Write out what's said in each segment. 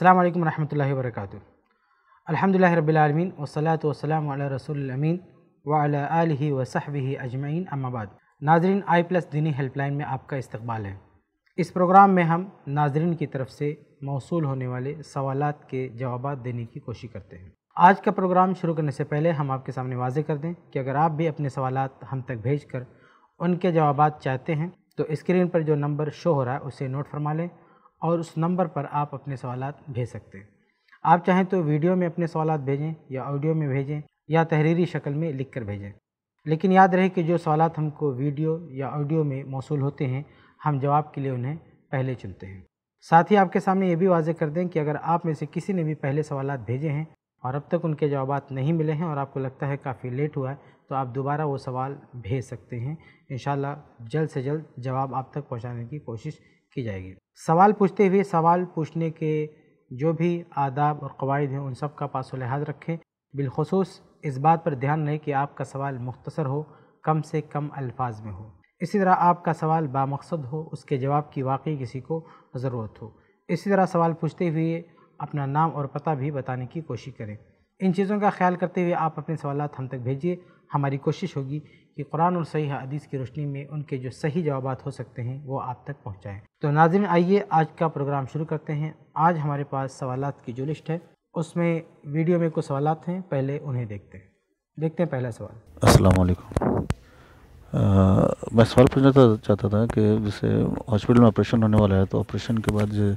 अल्लाम वरहमल वर्क अलहमदिल्ला रबीआलमीन वसलात वसलाम रसोलमीन वाल वसहबी अजमैन अम्माबाद नाजरीन आई प्लस दीनी हेल्पलाइन में आपका इस्तबाल है इस प्रोग्राम में हम नाजरीन की तरफ से मौसू होने वाले सवाल के जवाब देने की कोशिश करते हैं आज का प्रोग्राम शुरू करने से पहले हम आपके सामने वाजे कर दें कि अगर आप भी अपने सवाल हम तक भेज कर उनके जवाब चाहते हैं तो स्क्रीन पर जो नंबर शो हो रहा है उसे नोट फरमा लें और उस नंबर पर आप अपने सवाल भेज सकते हैं आप चाहें तो वीडियो में अपने सवाल भेजें या ऑडियो में भेजें या तहरीरी शक्ल में लिख कर भेजें लेकिन याद रहे कि जो सवाल हमको वीडियो या ऑडियो में मौसू होते हैं हम जवाब के लिए उन्हें पहले चुनते हैं साथ ही आपके सामने ये भी वाजह कर दें कि अगर आप में से किसी ने भी पहले सवाल भेजे हैं और अब तक उनके जवाब नहीं मिले हैं और आपको लगता है काफ़ी लेट हुआ है तो आप दोबारा वो सवाल भेज सकते हैं इन जल्द से जल्द जवाब आप तक पहुँचाने की कोशिश की जाएगी सवाल पूछते हुए सवाल पूछने के जो भी आदाब और कवायद हैं उन सब का पास लिहाज रखें बिलखसूस इस बात पर ध्यान रहे कि आपका सवाल मुख्तसर हो कम से कम अल्फाज में हो इसी तरह आपका सवाल बामकसद हो उसके जवाब की वाकई किसी को ज़रूरत हो इसी तरह सवाल पूछते हुए अपना नाम और पता भी बताने की कोशिश करें इन चीज़ों का ख्याल करते हुए आप अपने सवाल हम तक भेजिए हमारी कोशिश होगी कि कुरान और सही हदीस की रोशनी में उनके जो सही जवाब हो सकते हैं वो आप तक पहुँचाएँ तो नाजिन आइए आज का प्रोग्राम शुरू करते हैं आज हमारे पास सवाल की जो लिस्ट है उसमें वीडियो में कुछ सवाल हैं पहले उन्हें देखते हैं देखते हैं पहला सवाल असलकुम मैं सवाल पूछना चाहता था कि जैसे हॉस्पिटल में ऑपरेशन होने वाला है तो ऑपरेशन के बाद जो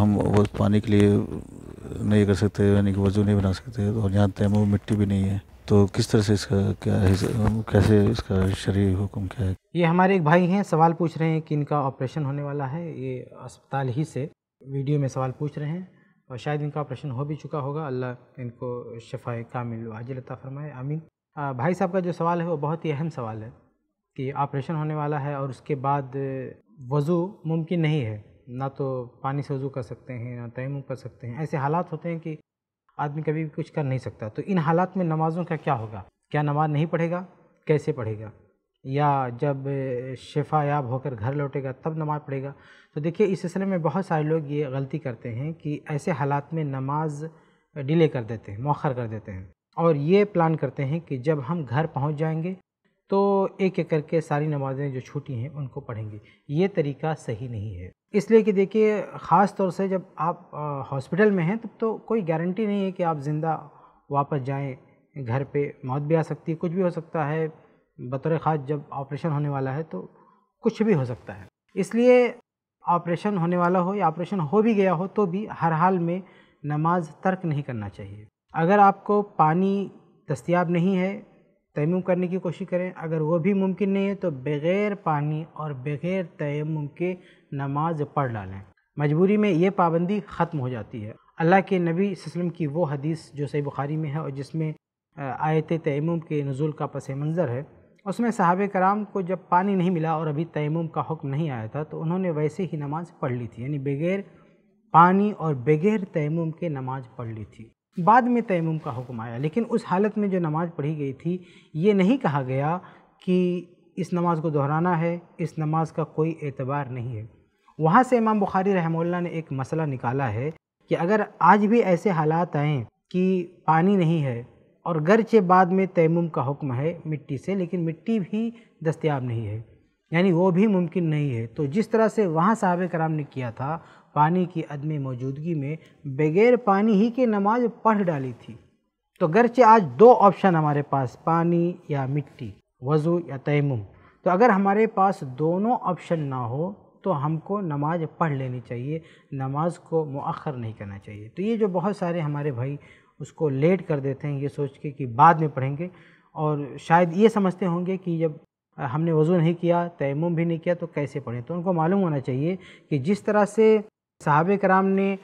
हम वो पानी के लिए नहीं कर सकते यानी कि वजू नहीं बना सकते और यहाँ तैमू मिट्टी भी नहीं है तो किस तरह से इसका क्या है कैसे इसका शरीर हुक्म क्या है ये हमारे एक भाई हैं सवाल पूछ रहे हैं कि इनका ऑपरेशन होने वाला है ये अस्पताल ही से वीडियो में सवाल पूछ रहे हैं और शायद इनका ऑपरेशन हो भी चुका होगा अल्लाह इनको शफाए कामिल वाजिलता फरमाए आमीन भाई साहब का जो सवाल है वो बहुत ही अहम सवाल है कि ऑपरेशन होने वाला है और उसके बाद वज़ू मुमकिन नहीं है ना तो पानी से वज़ू कर सकते हैं ना तयम कर सकते हैं ऐसे हालात होते हैं कि आदमी कभी भी कुछ कर नहीं सकता तो इन हालात में नमाज़ों का क्या होगा क्या नमाज नहीं पढ़ेगा कैसे पढ़ेगा या जब शिफा याब होकर घर लौटेगा तब नमाज़ पढ़ेगा तो देखिए इस सिलसिले में बहुत सारे लोग ये गलती करते हैं कि ऐसे हालात में नमाज डिले कर देते हैं मौखर कर देते हैं और ये प्लान करते हैं कि जब हम घर पहुंच जाएंगे तो एक एक करके सारी नमाजें जो छूटी हैं उनको पढ़ेंगे ये तरीका सही नहीं है इसलिए कि देखिए ख़ास तौर से जब आप हॉस्पिटल में हैं तब तो, तो कोई गारंटी नहीं है कि आप ज़िंदा वापस जाएं घर पे मौत भी आ सकती है कुछ भी हो सकता है बतौर ख़ास जब ऑपरेशन होने वाला है तो कुछ भी हो सकता है इसलिए ऑपरेशन होने वाला हो या ऑपरेशन हो भी गया हो तो भी हर हाल में नमाज तर्क नहीं करना चाहिए अगर आपको पानी दस्तियाब नहीं है तयम करने की कोशिश करें अगर वो भी मुमकिन नहीं है तो बग़ैर पानी और बग़ैर तयम के नमाज पढ़ डालें मजबूरी में ये पाबंदी ख़त्म हो जाती है अल्लाह के नबी वसम की वो हदीस जो सही बुखारी में है और जिसमें आयत तयम के नज़ुल का पस मंज़र है उसमें साहब कराम को जब पानी नहीं मिला और अभी तयम का हुक्म नहीं आया था तो उन्होंने वैसे ही नमाज़ पढ़ ली थी यानी बग़ैर पानी और बग़ैर तयम के नमाज़ पढ़ ली थी बाद में तयम का हुक्म आया लेकिन उस हालत में जो नमाज़ पढ़ी गई थी ये नहीं कहा गया कि इस नमाज़ को दोहराना है इस नमाज का कोई एतबार नहीं है वहाँ से इमाम बुखारी रहमल्ला ने एक मसला निकाला है कि अगर आज भी ऐसे हालात आएँ कि पानी नहीं है और गरचे बाद में तयम का हुक्म है मिट्टी से लेकिन मिट्टी भी दस्तियाब नहीं है यानी वो भी मुमकिन नहीं है तो जिस तरह से वहाँ साहब कराम ने किया था पानी की अदम मौजूदगी में बगैर पानी ही के नमाज पढ़ डाली थी तो गरचे आज दो ऑप्शन हमारे पास पानी या मिट्टी वज़ू या तयम तो अगर हमारे पास दोनों ऑप्शन ना हो तो हमको नमाज पढ़ लेनी चाहिए नमाज को मौखर नहीं करना चाहिए तो ये जो बहुत सारे हमारे भाई उसको लेट कर देते हैं ये सोच के कि बाद में पढ़ेंगे और शायद ये समझते होंगे कि जब हमने वज़ू नहीं किया तयम भी नहीं किया तो कैसे पढ़ें तो उनको मालूम होना चाहिए कि जिस तरह से साहब कराम ने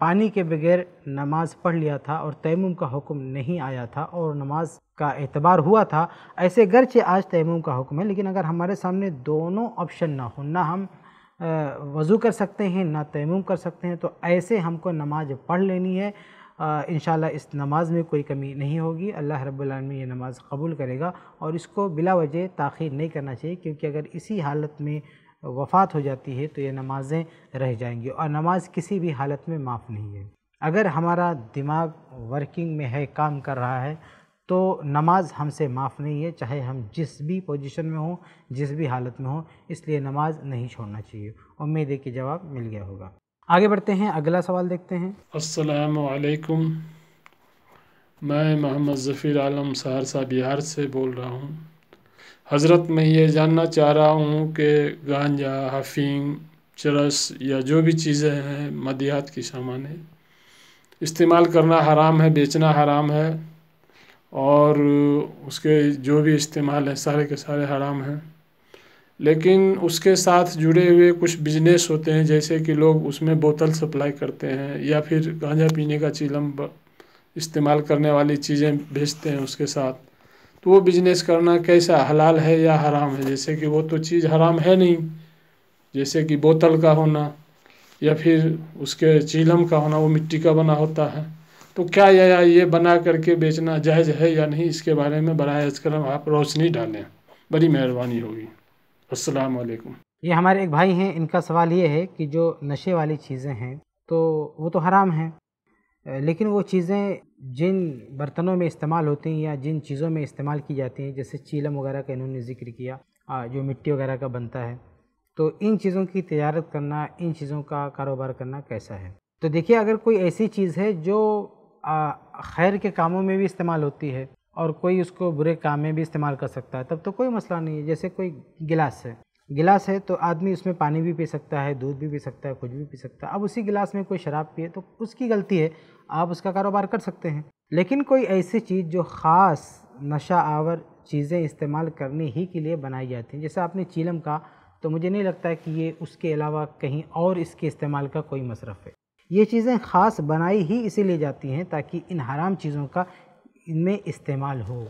पानी के बगैर नमाज पढ़ लिया था और तयम का हुक्म नहीं आया था और नमाज का एतबार हुआ था ऐसे गरचे आज तयम का हुक्म है लेकिन अगर हमारे सामने दोनों ऑप्शन ना हो ना हम वज़ू कर सकते हैं ना तयम कर सकते हैं तो ऐसे हमको नमाज पढ़ लेनी है इन इस नमाज़ में कोई कमी नहीं होगी अल्लाह रब्लम ये नमाज़ कबूल करेगा और इसको बिला वजह ताखिर नहीं करना चाहिए क्योंकि अगर इसी हालत में वफ़ात हो जाती है तो ये नमाज़ें रह जाएंगी और नमाज किसी भी हालत में माफ़ नहीं है अगर हमारा दिमाग वर्किंग में है काम कर रहा है तो नमाज हमसे माफ़ नहीं है चाहे हम जिस भी पोजीशन में हों जिस भी हालत में हों इसलिए नमाज नहीं छोड़ना चाहिए उम्मीद है कि जवाब मिल गया होगा आगे बढ़ते हैं अगला सवाल देखते हैं असलकुम मैं मोहम्मद ज़फ़ीर आलम सहरसा बिहार से बोल रहा हूँ हज़रत मैं ये जानना चाह रहा हूँ कि गांजा हफीम चरस या जो भी चीज़ें हैं मदियात की सामान है इस्तेमाल करना हराम है बेचना हराम है और उसके जो भी इस्तेमाल है सारे के सारे हराम हैं लेकिन उसके साथ जुड़े हुए कुछ बिजनेस होते हैं जैसे कि लोग उसमें बोतल सप्लाई करते हैं या फिर गांजा पीने का चीलम इस्तेमाल करने वाली चीज़ें भेजते हैं उसके साथ तो वो बिजनेस करना कैसा हलाल है या हराम है जैसे कि वो तो चीज़ हराम है नहीं जैसे कि बोतल का होना या फिर उसके चीलम का होना वो मिट्टी का बना होता है तो क्या या ये बना करके बेचना जायज़ है या नहीं इसके बारे में बर करम आप रोशनी डालें बड़ी मेहरबानी होगी असलकुम ये हमारे एक भाई हैं इनका सवाल ये है कि जो नशे वाली चीज़ें हैं तो वो तो हराम हैं लेकिन वो चीज़ें जिन बर्तनों में इस्तेमाल होती हैं या जिन चीज़ों में इस्तेमाल की जाती हैं जैसे चीलम वगैरह का इन्होंने ज़िक्र किया जो मिट्टी वगैरह का बनता है तो इन चीज़ों की तजारत करना इन चीज़ों का कारोबार करना कैसा है तो देखिए अगर कोई ऐसी चीज़ है जो खैर के कामों में भी इस्तेमाल होती है और कोई उसको बुरे काम में भी इस्तेमाल कर सकता है तब तो कोई मसला नहीं है जैसे कोई गिलास है गिलास है तो आदमी उसमें पानी भी पी सकता है दूध भी पी सकता है कुछ भी पी सकता है अब उसी गिलास में कोई शराब पिए तो उसकी गलती है आप उसका कारोबार कर सकते हैं लेकिन कोई ऐसी चीज़ जो ख़ास नशा आवर चीज़ें इस्तेमाल करने ही के लिए बनाई जाती हैं जैसे आपने चीलम का तो मुझे नहीं लगता कि ये उसके अलावा कहीं और इसके इस्तेमाल का कोई मसरफ़ है ये चीज़ें ख़ास बनाई ही इसीलिए जाती हैं ताकि इन हराम चीज़ों का इनमें इस्तेमाल हो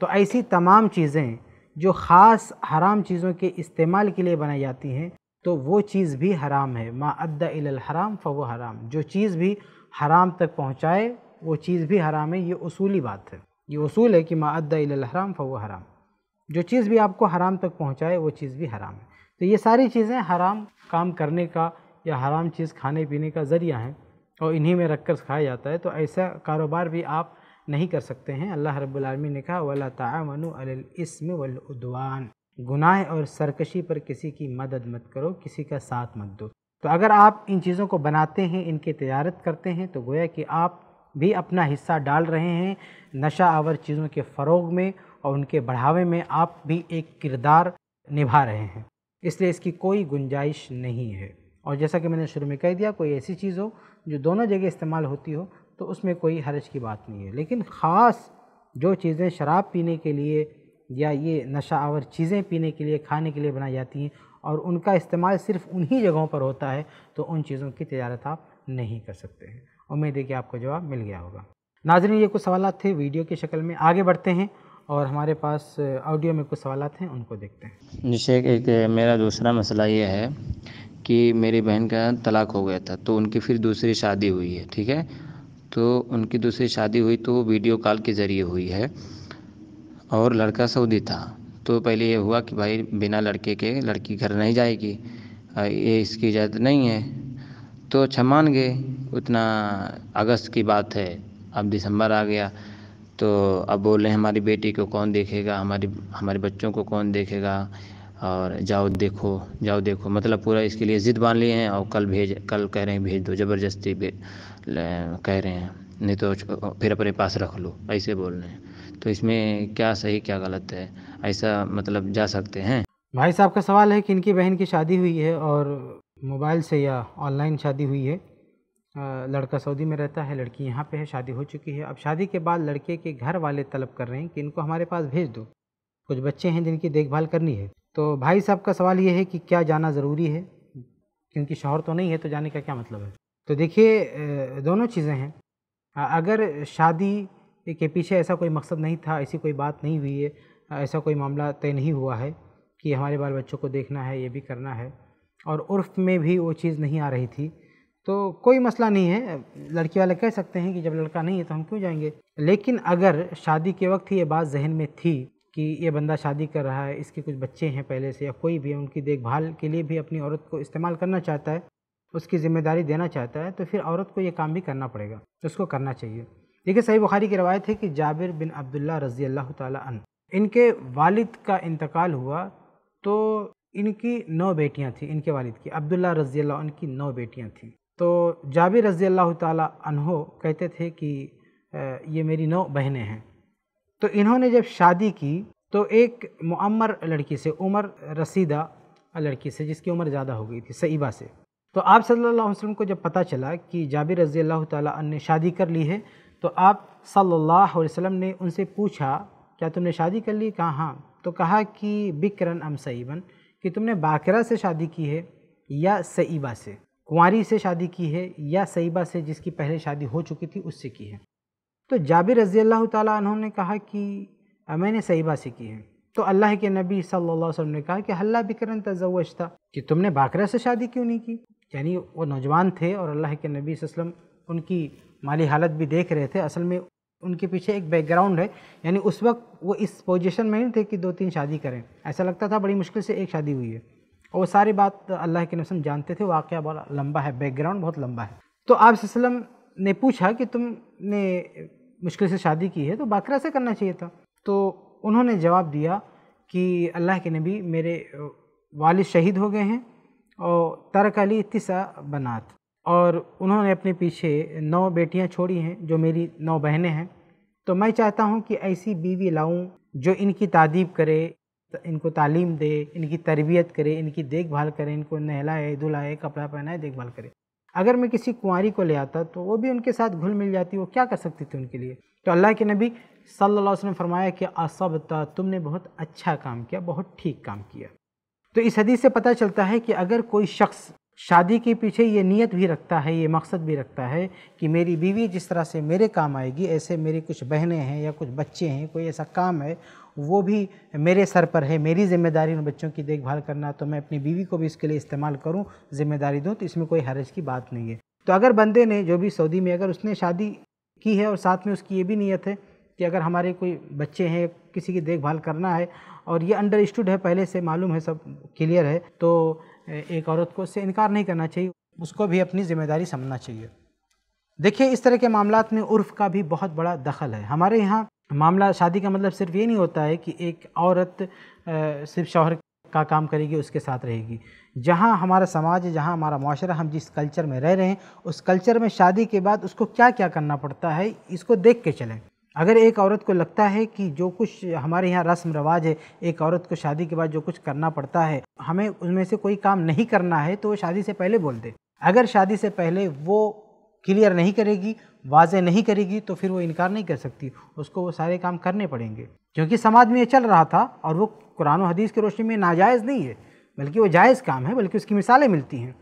तो ऐसी तमाम चीज़ें जो ख़ास हराम चीज़ों के इस्तेमाल के लिए बनाई जाती हैं तो वो चीज़ भी हराम है मादा हराम फ़ो हराम जो चीज़ भी हराम तक पहुँचाए वो चीज़ भी हराम है ये उसूली बात है ये उसूल है कि माअद्दाम फ़ो हराम जो चीज़ भी आपको हराम तक पहुँचाए वो चीज़ भी हराम है तो ये सारी चीज़ें हराम काम करने का या हराम चीज़ खाने पीने का ज़रिया हैं और इन्हीं में रख कर खाया जाता है तो ऐसा कारोबार भी आप नहीं कर सकते हैं अल्लाह रब्लमी ने कहा वला तामनु अलस्म गुनाह और सरकशी पर किसी की मदद मत करो किसी का साथ मत दो तो अगर आप इन चीज़ों को बनाते हैं इनकी तजारत करते हैं तो गोया कि आप भी अपना हिस्सा डाल रहे हैं नशा आवर चीज़ों के फ़रोग में और उनके बढ़ावे में आप भी एक किरदार निभा रहे हैं इसलिए इसकी कोई गुंजाइश नहीं है और जैसा कि मैंने शुरू में कह दिया कोई ऐसी चीज़ हो जो दोनों जगह इस्तेमाल होती हो तो उसमें कोई हर्ज की बात नहीं है लेकिन ख़ास जो चीज़ें शराब पीने के लिए या ये नशा आवर चीज़ें पीने के लिए खाने के लिए बनाई जाती हैं और उनका इस्तेमाल सिर्फ उन्हीं जगहों पर होता है तो उन चीज़ों की तजारत आप नहीं कर सकते हैं उम्मीद है कि आपको जवाब मिल गया होगा नाजरन ये कुछ सवाल थे वीडियो की शक्ल में आगे बढ़ते हैं और हमारे पास ऑडियो में कुछ सवाल हैं उनको देखते हैं जैसे एक मेरा दूसरा मसला ये है कि मेरी बहन का तलाक हो गया था तो उनकी फिर दूसरी शादी हुई है ठीक है तो उनकी दूसरी शादी हुई तो वीडियो कॉल के ज़रिए हुई है और लड़का सऊदी था तो पहले ये हुआ कि भाई बिना लड़के के लड़की घर नहीं जाएगी ये इसकी इजाज़त नहीं है तो अच्छा मान गए उतना अगस्त की बात है अब दिसंबर आ गया तो अब बोल रहे हैं हमारी बेटी को कौन देखेगा हमारी हमारे बच्चों को कौन देखेगा और जाओ देखो जाओ देखो मतलब पूरा इसके लिए ज़िद बांध लिए हैं और कल भेज कल कह रहे हैं भेज दो ज़बरदस्ती कह रहे हैं नहीं तो फिर अपने पास रख लो ऐसे बोल रहे हैं तो इसमें क्या सही क्या गलत है ऐसा मतलब जा सकते हैं भाई साहब का सवाल है कि इनकी बहन की शादी हुई है और मोबाइल से या ऑनलाइन शादी हुई है लड़का सऊदी में रहता है लड़की यहाँ पे है शादी हो चुकी है अब शादी के बाद लड़के के घर वाले तलब कर रहे हैं कि इनको हमारे पास भेज दो कुछ बच्चे हैं जिनकी देखभाल करनी है तो भाई साहब का सवाल ये है कि क्या जाना ज़रूरी है क्योंकि शोहर तो नहीं है तो जाने का क्या मतलब है तो देखिए दोनों चीज़ें हैं अगर शादी के पीछे ऐसा कोई मकसद नहीं था ऐसी कोई बात नहीं हुई है ऐसा कोई मामला तय नहीं हुआ है कि हमारे बाल बच्चों को देखना है ये भी करना है और उर्फ में भी वो चीज़ नहीं आ रही थी तो कोई मसला नहीं है लड़की वाले कह सकते हैं कि जब लड़का नहीं है तो हम क्यों जाएंगे लेकिन अगर शादी के वक्त ही ये बात जहन में थी कि ये बंदा शादी कर रहा है इसके कुछ बच्चे हैं पहले से या कोई भी उनकी देखभाल के लिए भी अपनी औरत को इस्तेमाल करना चाहता है उसकी ज़िम्मेदारी देना चाहता है तो फिर औरत को ये काम भी करना पड़ेगा उसको करना चाहिए देखिए सही बुखारी की रवायत है कि जाबिर बिन अब्दुल्ला रज़ी अल्लाह तन इनके वालिद का इंतकाल हुआ तो इनकी नौ बेटियां थीं इनके वालिद की अब्दुल्ला रज़ी अल्लाह उनकी नौ बेटियां थीं तो जाबिर रज़ी अल्लाह तहो कहते थे कि ये मेरी नौ बहनें हैं तो इन्होंने जब शादी की तो एक मम्मर लड़की से उमर रसीदा लड़की से जिसकी उम्र ज़्यादा हो गई थी सईबा से तो आप सल्लल्लाहु अलैहि वसल्लम को जब पता चला कि जाबिर रज़ी अल्लाह तन ने शादी कर ली है तो आप सल्लल्लाहु अलैहि वसल्लम ने उनसे पूछा क्या तुमने शादी कर ली कहा हाँ तो कहा कि बिकरन अम सईबन कि तुमने बाकरा से शादी की है या सईबा से कुंवारी से शादी की है या सईबा से जिसकी पहले शादी हो चुकी थी उससे की है तो जाबिर रज़ी अल्लाह तहों ने कहा कि मैंने सईबा से की है तो अल्लाह के नबी सल्लल्लाहु अलैहि वसल्लम ने कहा कि हल्ला बिकरन तजवज था कि तुमने बाकरा से शादी क्यों नहीं की यानी वो नौजवान थे और अल्लाह के नबी वसल्लम उनकी माली हालत भी देख रहे थे असल में उनके पीछे एक बैकग्राउंड है यानी उस वक्त वो इस पोजीशन में नहीं थे कि दो तीन शादी करें ऐसा लगता था बड़ी मुश्किल से एक शादी हुई है और वो सारी बात अल्लाह के नसम जानते थे वाक़ बहुत लंबा है बैकग्राउंड बहुत लंबा है तो आप ने पूछा कि तुमने मुश्किल से शादी की है तो बाकरा से करना चाहिए था तो उन्होंने जवाब दिया कि अल्लाह के नबी मेरे वालिद शहीद हो गए हैं और तरक अली तिसा बनात और उन्होंने अपने पीछे नौ बेटियां छोड़ी हैं जो मेरी नौ बहनें हैं तो मैं चाहता हूं कि ऐसी बीवी लाऊं जो इनकी तादीब करे इनको तालीम दे इनकी तरबियत करे इनकी देखभाल करे इनको नहलाए धुलाए कपड़ा पहनाए देखभाल करे अगर मैं किसी कुंवारी को ले आता तो वो भी उनके साथ घुल मिल जाती वो क्या कर सकती थी उनके लिए तो अल्लाह के नबी सल्लल्लाहु अलैहि वसल्लम फरमाया कि असबता तुमने बहुत अच्छा काम किया बहुत ठीक काम किया तो इस हदीस से पता चलता है कि अगर कोई शख्स शादी के पीछे ये नीयत भी रखता है ये मकसद भी रखता है कि मेरी बीवी जिस तरह से मेरे काम आएगी ऐसे मेरी कुछ बहनें हैं या कुछ बच्चे हैं कोई ऐसा काम है वो भी मेरे सर पर है मेरी जिम्मेदारी उन बच्चों की देखभाल करना तो मैं अपनी बीवी को भी इसके लिए इस्तेमाल करूँ जिम्मेदारी दूँ तो इसमें कोई हरज की बात नहीं है तो अगर बंदे ने जो भी सऊदी में अगर उसने शादी की है और साथ में उसकी ये भी नीयत है कि अगर हमारे कोई बच्चे हैं किसी की देखभाल करना है और ये स्टूड है पहले से मालूम है सब क्लियर है तो एक औरत को उससे इनकार नहीं करना चाहिए उसको भी अपनी ज़िम्मेदारी समझना चाहिए देखिए इस तरह के मामला में उर्फ का भी बहुत बड़ा दखल है हमारे यहाँ मामला शादी का मतलब सिर्फ ये नहीं होता है कि एक औरत सिर्फ शौहर का काम करेगी उसके साथ रहेगी जहाँ हमारा समाज जहाँ हमारा माशरा हम जिस कल्चर में रह रहे हैं उस कल्चर में शादी के बाद उसको क्या क्या करना पड़ता है इसको देख के चलें अगर एक औरत को लगता है कि जो कुछ हमारे यहाँ रस्म रवाज है एक औरत को शादी के बाद जो कुछ करना पड़ता है हमें उनमें से कोई काम नहीं करना है तो वो शादी से पहले बोल दे अगर शादी से पहले वो क्लियर नहीं करेगी वाजह नहीं करेगी तो फिर वो इनकार नहीं कर सकती उसको वो सारे काम करने पड़ेंगे क्योंकि समाज में ये चल रहा था और वो कुरान हदीस की रोशनी में नाजायज़ नहीं है बल्कि वो जायज़ काम है बल्कि उसकी मिसालें मिलती हैं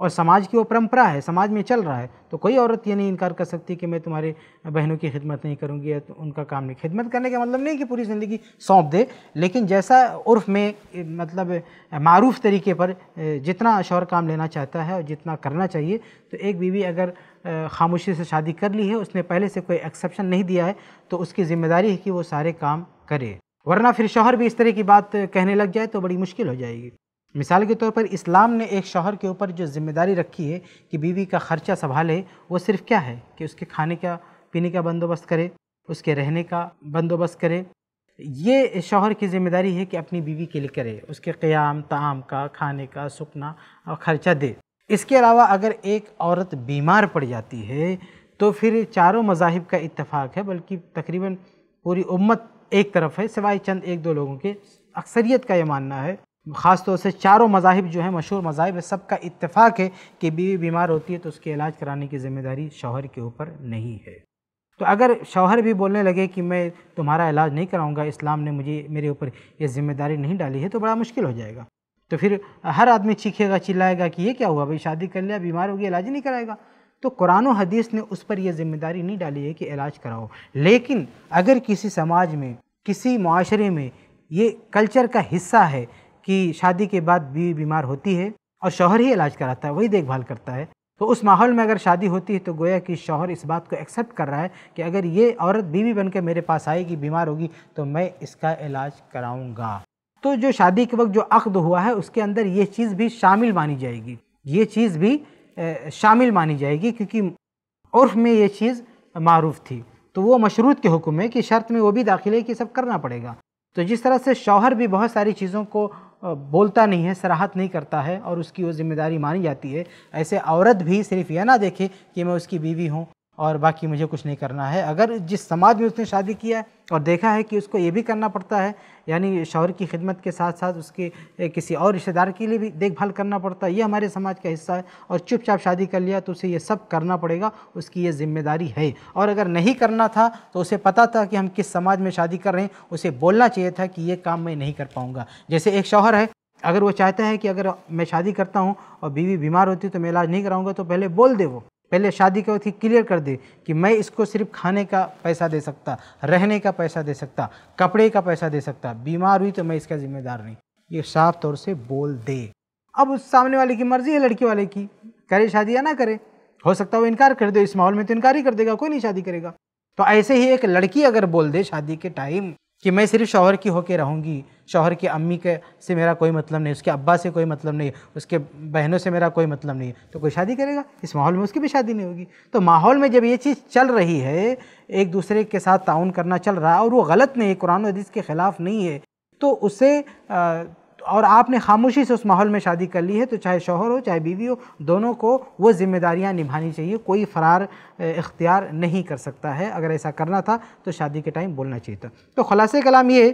और समाज की वो परंपरा है समाज में चल रहा है तो कोई औरत ये नहीं इनकार कर सकती कि मैं तुम्हारी बहनों की खिदमत नहीं करूँगी या तो उनका काम नहीं खिदमत करने का मतलब नहीं कि पूरी ज़िंदगी सौंप दे लेकिन जैसा उर्फ में मतलब मरूफ तरीके पर जितना शौर काम लेना चाहता है और जितना करना चाहिए तो एक बीवी अगर खामोशी से शादी कर ली है उसने पहले से कोई एक्सेप्शन नहीं दिया है तो उसकी ज़िम्मेदारी है कि वो सारे काम करे वरना फिर शौहर भी इस तरह की बात कहने लग जाए तो बड़ी मुश्किल हो जाएगी मिसाल के तौर पर इस्लाम ने एक शौहर के ऊपर जो जिम्मेदारी रखी है कि बीवी का ख़र्चा संभाले वो सिर्फ क्या है कि उसके खाने का पीने का बंदोबस्त करे उसके रहने का बंदोबस्त करे ये शौहर की ज़िम्मेदारी है कि अपनी बीवी के लिए करे उसके क़्याम ताम का खाने का सुकना और ख़र्चा दे इसके अलावा अगर एक औरत बीमार पड़ जाती है तो फिर चारों मजाहब का इतफाक़ है बल्कि तकरीबन पूरी उम्मत एक तरफ है सिवाय चंद एक दो लोगों के अक्सरियत का ये मानना है ख़ास तौर से चारों मजाहब जो है मशहूर मजाहब है सबका इत्तेफाक है कि बीवी बीमार होती है तो उसके इलाज कराने की जिम्मेदारी शौहर के ऊपर नहीं है तो अगर शौहर भी बोलने लगे कि मैं तुम्हारा इलाज नहीं कराऊंगा इस्लाम ने मुझे मेरे ऊपर ये जिम्मेदारी नहीं डाली है तो बड़ा मुश्किल हो जाएगा तो फिर हर आदमी चीखेगा चिल्लाएगा कि ये क्या हुआ भाई शादी कर लिया बीमार हो गया इलाज नहीं कराएगा तो कुरान हदीस ने उस पर यह जिम्मेदारी नहीं डाली है कि इलाज कराओ लेकिन अगर किसी समाज में किसी माशरे में ये कल्चर का हिस्सा है कि शादी के बाद बीवी बीमार होती है और शौहर ही इलाज कराता है वही देखभाल करता है तो उस माहौल में अगर शादी होती है तो गोया कि शौहर इस बात को एक्सेप्ट कर रहा है कि अगर ये औरत बीवी बनकर मेरे पास आएगी बीमार होगी तो मैं इसका इलाज कराऊंगा तो जो शादी के वक्त जो अक्द हुआ है उसके अंदर ये चीज़ भी शामिल मानी जाएगी ये चीज़ भी शामिल मानी जाएगी क्योंकि उर्फ में ये चीज़ मरूफ थी तो वो मशरूत के हुक्म है कि शर्त में वो भी दाखिल है कि सब करना पड़ेगा तो जिस तरह से शौहर भी बहुत सारी चीज़ों को बोलता नहीं है सराहत नहीं करता है और उसकी वो जिम्मेदारी मानी जाती है ऐसे औरत भी सिर्फ यह ना देखे कि मैं उसकी बीवी हूँ और बाकी मुझे कुछ नहीं करना है अगर जिस समाज में उसने शादी किया है और देखा है कि उसको ये भी करना पड़ता है यानी शौहर की खिदमत के साथ साथ उसके किसी और रिश्तेदार के लिए भी देखभाल करना पड़ता है ये हमारे समाज का हिस्सा है और चुपचाप शादी कर लिया तो उसे ये सब करना पड़ेगा उसकी ये जिम्मेदारी है और अगर नहीं करना था तो उसे पता था कि हम किस समाज में शादी कर रहे हैं उसे बोलना चाहिए था कि ये काम मैं नहीं कर पाऊँगा जैसे एक शौहर है अगर वो चाहता है कि अगर मैं शादी करता हूँ और बीवी बीमार होती तो मैं इलाज नहीं कराऊँगा तो पहले बोल दे वो पहले शादी का थी क्लियर कर दे कि मैं इसको सिर्फ खाने का पैसा दे सकता रहने का पैसा दे सकता कपड़े का पैसा दे सकता बीमार हुई तो मैं इसका जिम्मेदार नहीं ये साफ तौर से बोल दे अब उस सामने वाले की मर्जी है लड़की वाले की करे शादी या ना करे हो सकता है वो इनकार कर दे इस माहौल में तो इनकार ही कर देगा कोई नहीं शादी करेगा तो ऐसे ही एक लड़की अगर बोल दे शादी के टाइम कि मैं सिर्फ शौहर की होके रहूँगी शौहर की अम्मी के से मेरा कोई मतलब नहीं उसके अब्बा से कोई मतलब नहीं उसके बहनों से मेरा कोई मतलब नहीं तो कोई शादी करेगा इस माहौल में उसकी भी शादी नहीं होगी तो माहौल में जब ये चीज़ चल रही है एक दूसरे के साथ ताउन करना चल रहा है और वो गलत नहीं है कुरान हदीस के ख़िलाफ़ नहीं है तो उसे आ, और आपने खामोशी से उस माहौल में शादी कर ली है तो चाहे शोहर हो चाहे बीवी हो दोनों को वो जिम्मेदारियां निभानी चाहिए कोई फ़रार इख्तियार नहीं कर सकता है अगर ऐसा करना था तो शादी के टाइम बोलना चाहिए था तो ख़ुलासे कलाम ये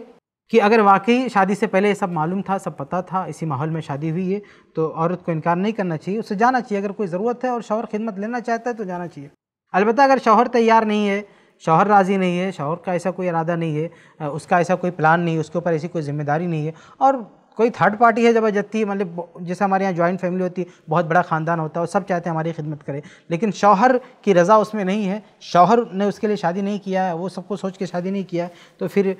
कि अगर वाकई शादी से पहले सब मालूम था सब पता था इसी माहौल में शादी हुई है तो औरत को इनकार नहीं करना चाहिए उससे जाना चाहिए अगर कोई ज़रूरत है और शोहर खिदमत लेना चाहता है तो जाना चाहिए अलबत्त अगर शौहर तैयार नहीं है शोहर राज़ी नहीं है शोहर का ऐसा कोई इरादा नहीं है उसका ऐसा कोई प्लान नहीं है उसके ऊपर ऐसी कोई जिम्मेदारी नहीं है और कोई थर्ड पार्टी है जब जबरदस्ती मतलब जैसे हमारे यहाँ जॉइंट फैमिली होती है बहुत बड़ा ख़ानदान होता है और सब चाहते हैं हमारी खिदमत करें लेकिन शौहर की रज़ा उसमें नहीं है शौहर ने उसके लिए शादी नहीं किया है वो सबको सोच के शादी नहीं किया तो फिर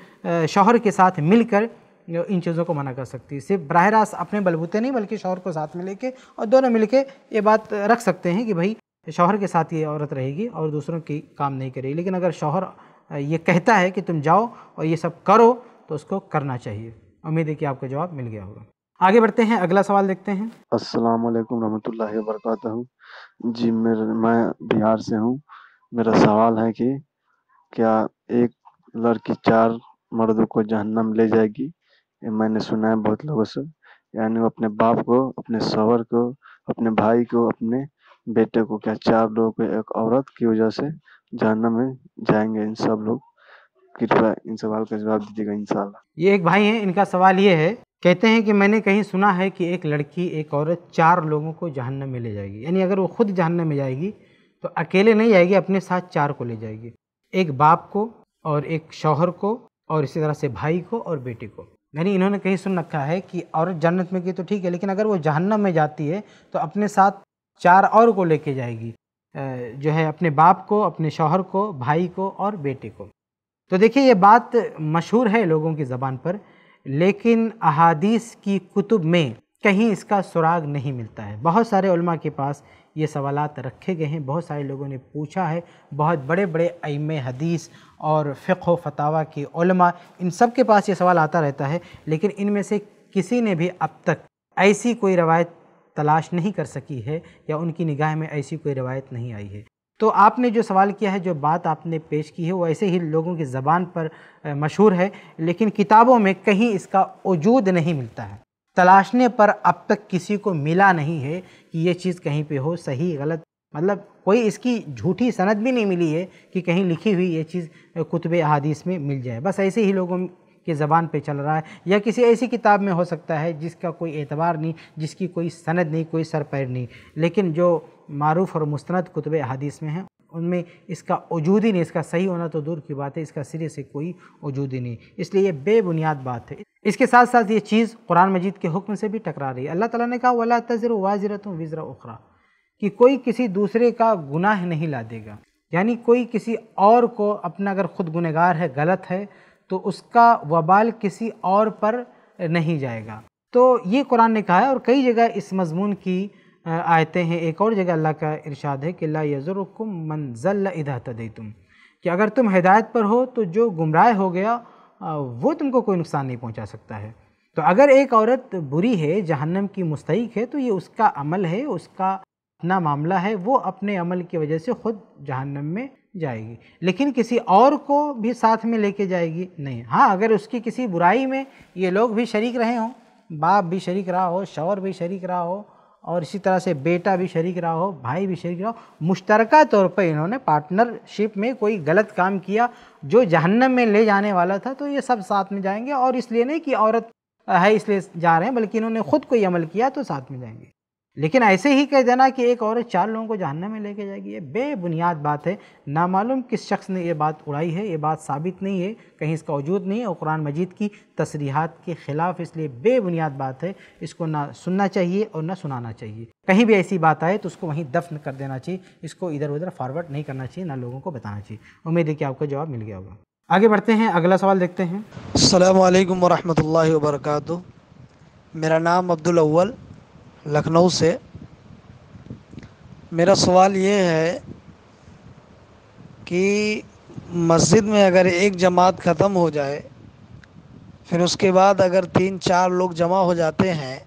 शौहर के साथ मिलकर इन चीज़ों को मना कर सकती है सिर्फ बरह रास्त अपने बलबूते नहीं बल्कि शौहर को साथ में लेके और दोनों मिल के ये बात रख सकते हैं कि भाई शौहर के साथ ये औरत रहेगी और दूसरों की काम नहीं करेगी लेकिन अगर शौहर ये कहता है कि तुम जाओ और ये सब करो तो उसको करना चाहिए उम्मीद है कि आपको जवाब मिल गया होगा आगे बढ़ते हैं अगला सवाल देखते हैं अस्सलाम वालेकुम रहमतुल्लाहि बरकातहू जी मेरे मैं बिहार से हूँ मेरा सवाल है कि क्या एक लड़की चार मर्दों को जहन्नम ले जाएगी ये मैंने सुना है बहुत लोगों से यानी वो अपने बाप को अपने शोहर को अपने भाई को अपने बेटे को क्या चार लोग एक औरत की वजह से जहन्नम में जाएंगे इन सब लोग कृपया इन सवाल का जवाब दीजिएगा इन ये एक भाई हैं इनका सवाल ये है कहते हैं कि मैंने कहीं सुना है कि एक लड़की एक औरत चार लोगों को जहन्नम में ले जाएगी यानी अगर वो खुद जहन्नम में जाएगी तो अकेले नहीं जाएगी अपने साथ चार को ले जाएगी एक बाप को और एक शौहर को और इसी तरह से भाई को और बेटे को यानी इन्होंने कहीं सुन रखा है कि औरत जन्नत में गई तो ठीक है लेकिन अगर वो जहन्नम में जाती है तो अपने साथ चार और को लेके जाएगी जो है अपने बाप को अपने शौहर को भाई को और बेटे को तो देखिए ये बात मशहूर है लोगों की ज़बान पर लेकिन अहादीस की कुतुब में कहीं इसका सुराग नहीं मिलता है बहुत सारे उलमा के पास ये सवाल रखे गए हैं बहुत सारे लोगों ने पूछा है बहुत बड़े बड़े अम हदीस और फ़िको फतावा के उलमा इन सब के पास ये सवाल आता रहता है लेकिन इनमें से किसी ने भी अब तक ऐसी कोई रवायत तलाश नहीं कर सकी है या उनकी निगाह में ऐसी कोई रवायत नहीं आई है तो आपने जो सवाल किया है जो बात आपने पेश की है वो ऐसे ही लोगों की ज़बान पर मशहूर है लेकिन किताबों में कहीं इसका वजूद नहीं मिलता है तलाशने पर अब तक किसी को मिला नहीं है कि ये चीज़ कहीं पे हो सही गलत मतलब कोई इसकी झूठी सनद भी नहीं मिली है कि कहीं लिखी हुई ये चीज़ कुतब अहादीस में मिल जाए बस ऐसे ही लोगों की ज़बान पे चल रहा है या किसी ऐसी किताब में हो सकता है जिसका कोई एतबार नहीं जिसकी कोई सनद नहीं कोई सरपैर नहीं लेकिन जो मरूफ़ और मुस्ंद कुतब हदीस में हैं उनमें इसका वजूद ही नहीं इसका सही होना तो दूर की बात है इसका सिरे से कोई वजूद ही नहीं इसलिए ये बेबुनियाद बात है इसके साथ साथ ये चीज़ कुरान मजीद के हुक्म से भी टकरा रही है अल्लाह ताला ने कहा वाला तजर वाजर तुम वज़रा उखरा कि कोई किसी दूसरे का गुनाह नहीं ला देगा यानी कोई किसी और को अपना अगर ख़ुद गुनहगार है गलत है तो उसका वबाल किसी और पर नहीं जाएगा तो ये कुरान ने कहा है और कई जगह इस मजमून की आयतें हैं एक और जगह अल्लाह का इरशाद है कि ला यज़ुरकुम मंजल इदा तदई तुम कि अगर तुम हिदायत पर हो तो जो गुमराह हो गया वो तुमको कोई नुकसान नहीं पहुंचा सकता है तो अगर एक औरत बुरी है जहन्नम की मुस्तक है तो ये उसका अमल है उसका अपना मामला है वो अपने अमल की वजह से ख़ुद जहन्नम में जाएगी लेकिन किसी और को भी साथ में लेके जाएगी नहीं हाँ अगर उसकी किसी बुराई में ये लोग भी शरीक रहे हों बाप भी शरीक रहा हो शौर भी शरीक रहा हो और इसी तरह से बेटा भी शरीक रहा हो भाई भी शरीक रहा हो मुश्तरका तौर पर इन्होंने पार्टनरशिप में कोई गलत काम किया जो जहन्नम में ले जाने वाला था तो ये सब साथ में जाएंगे और इसलिए नहीं कि औरत है इसलिए जा रहे हैं बल्कि इन्होंने ख़ुद कोई अमल किया तो साथ में जाएंगे लेकिन ऐसे ही कह देना कि एक औरत चार लोगों को जानने में लेके जाएगी ये बेबुनियाद बात है नामालूम किस शख्स ने ये बात उड़ाई है ये बात साबित नहीं है कहीं इसका वजूद नहीं है और कुरान मजीद की तसरीहत के ख़िलाफ़ इसलिए बेबुनियाद बात है इसको ना सुनना चाहिए और ना सुनाना चाहिए कहीं भी ऐसी बात आए तो उसको वहीं दफ्न कर देना चाहिए इसको इधर उधर फॉरवर्ड नहीं करना चाहिए ना लोगों को बताना चाहिए उम्मीद है कि आपको जवाब मिल गया होगा आगे बढ़ते हैं अगला सवाल देखते हैं असल वरहमल वर्क मेरा नाम अब्दुल अव्वल लखनऊ से मेरा सवाल ये है कि मस्जिद में अगर एक जमात ख़त्म हो जाए फिर उसके बाद अगर तीन चार लोग जमा हो जाते हैं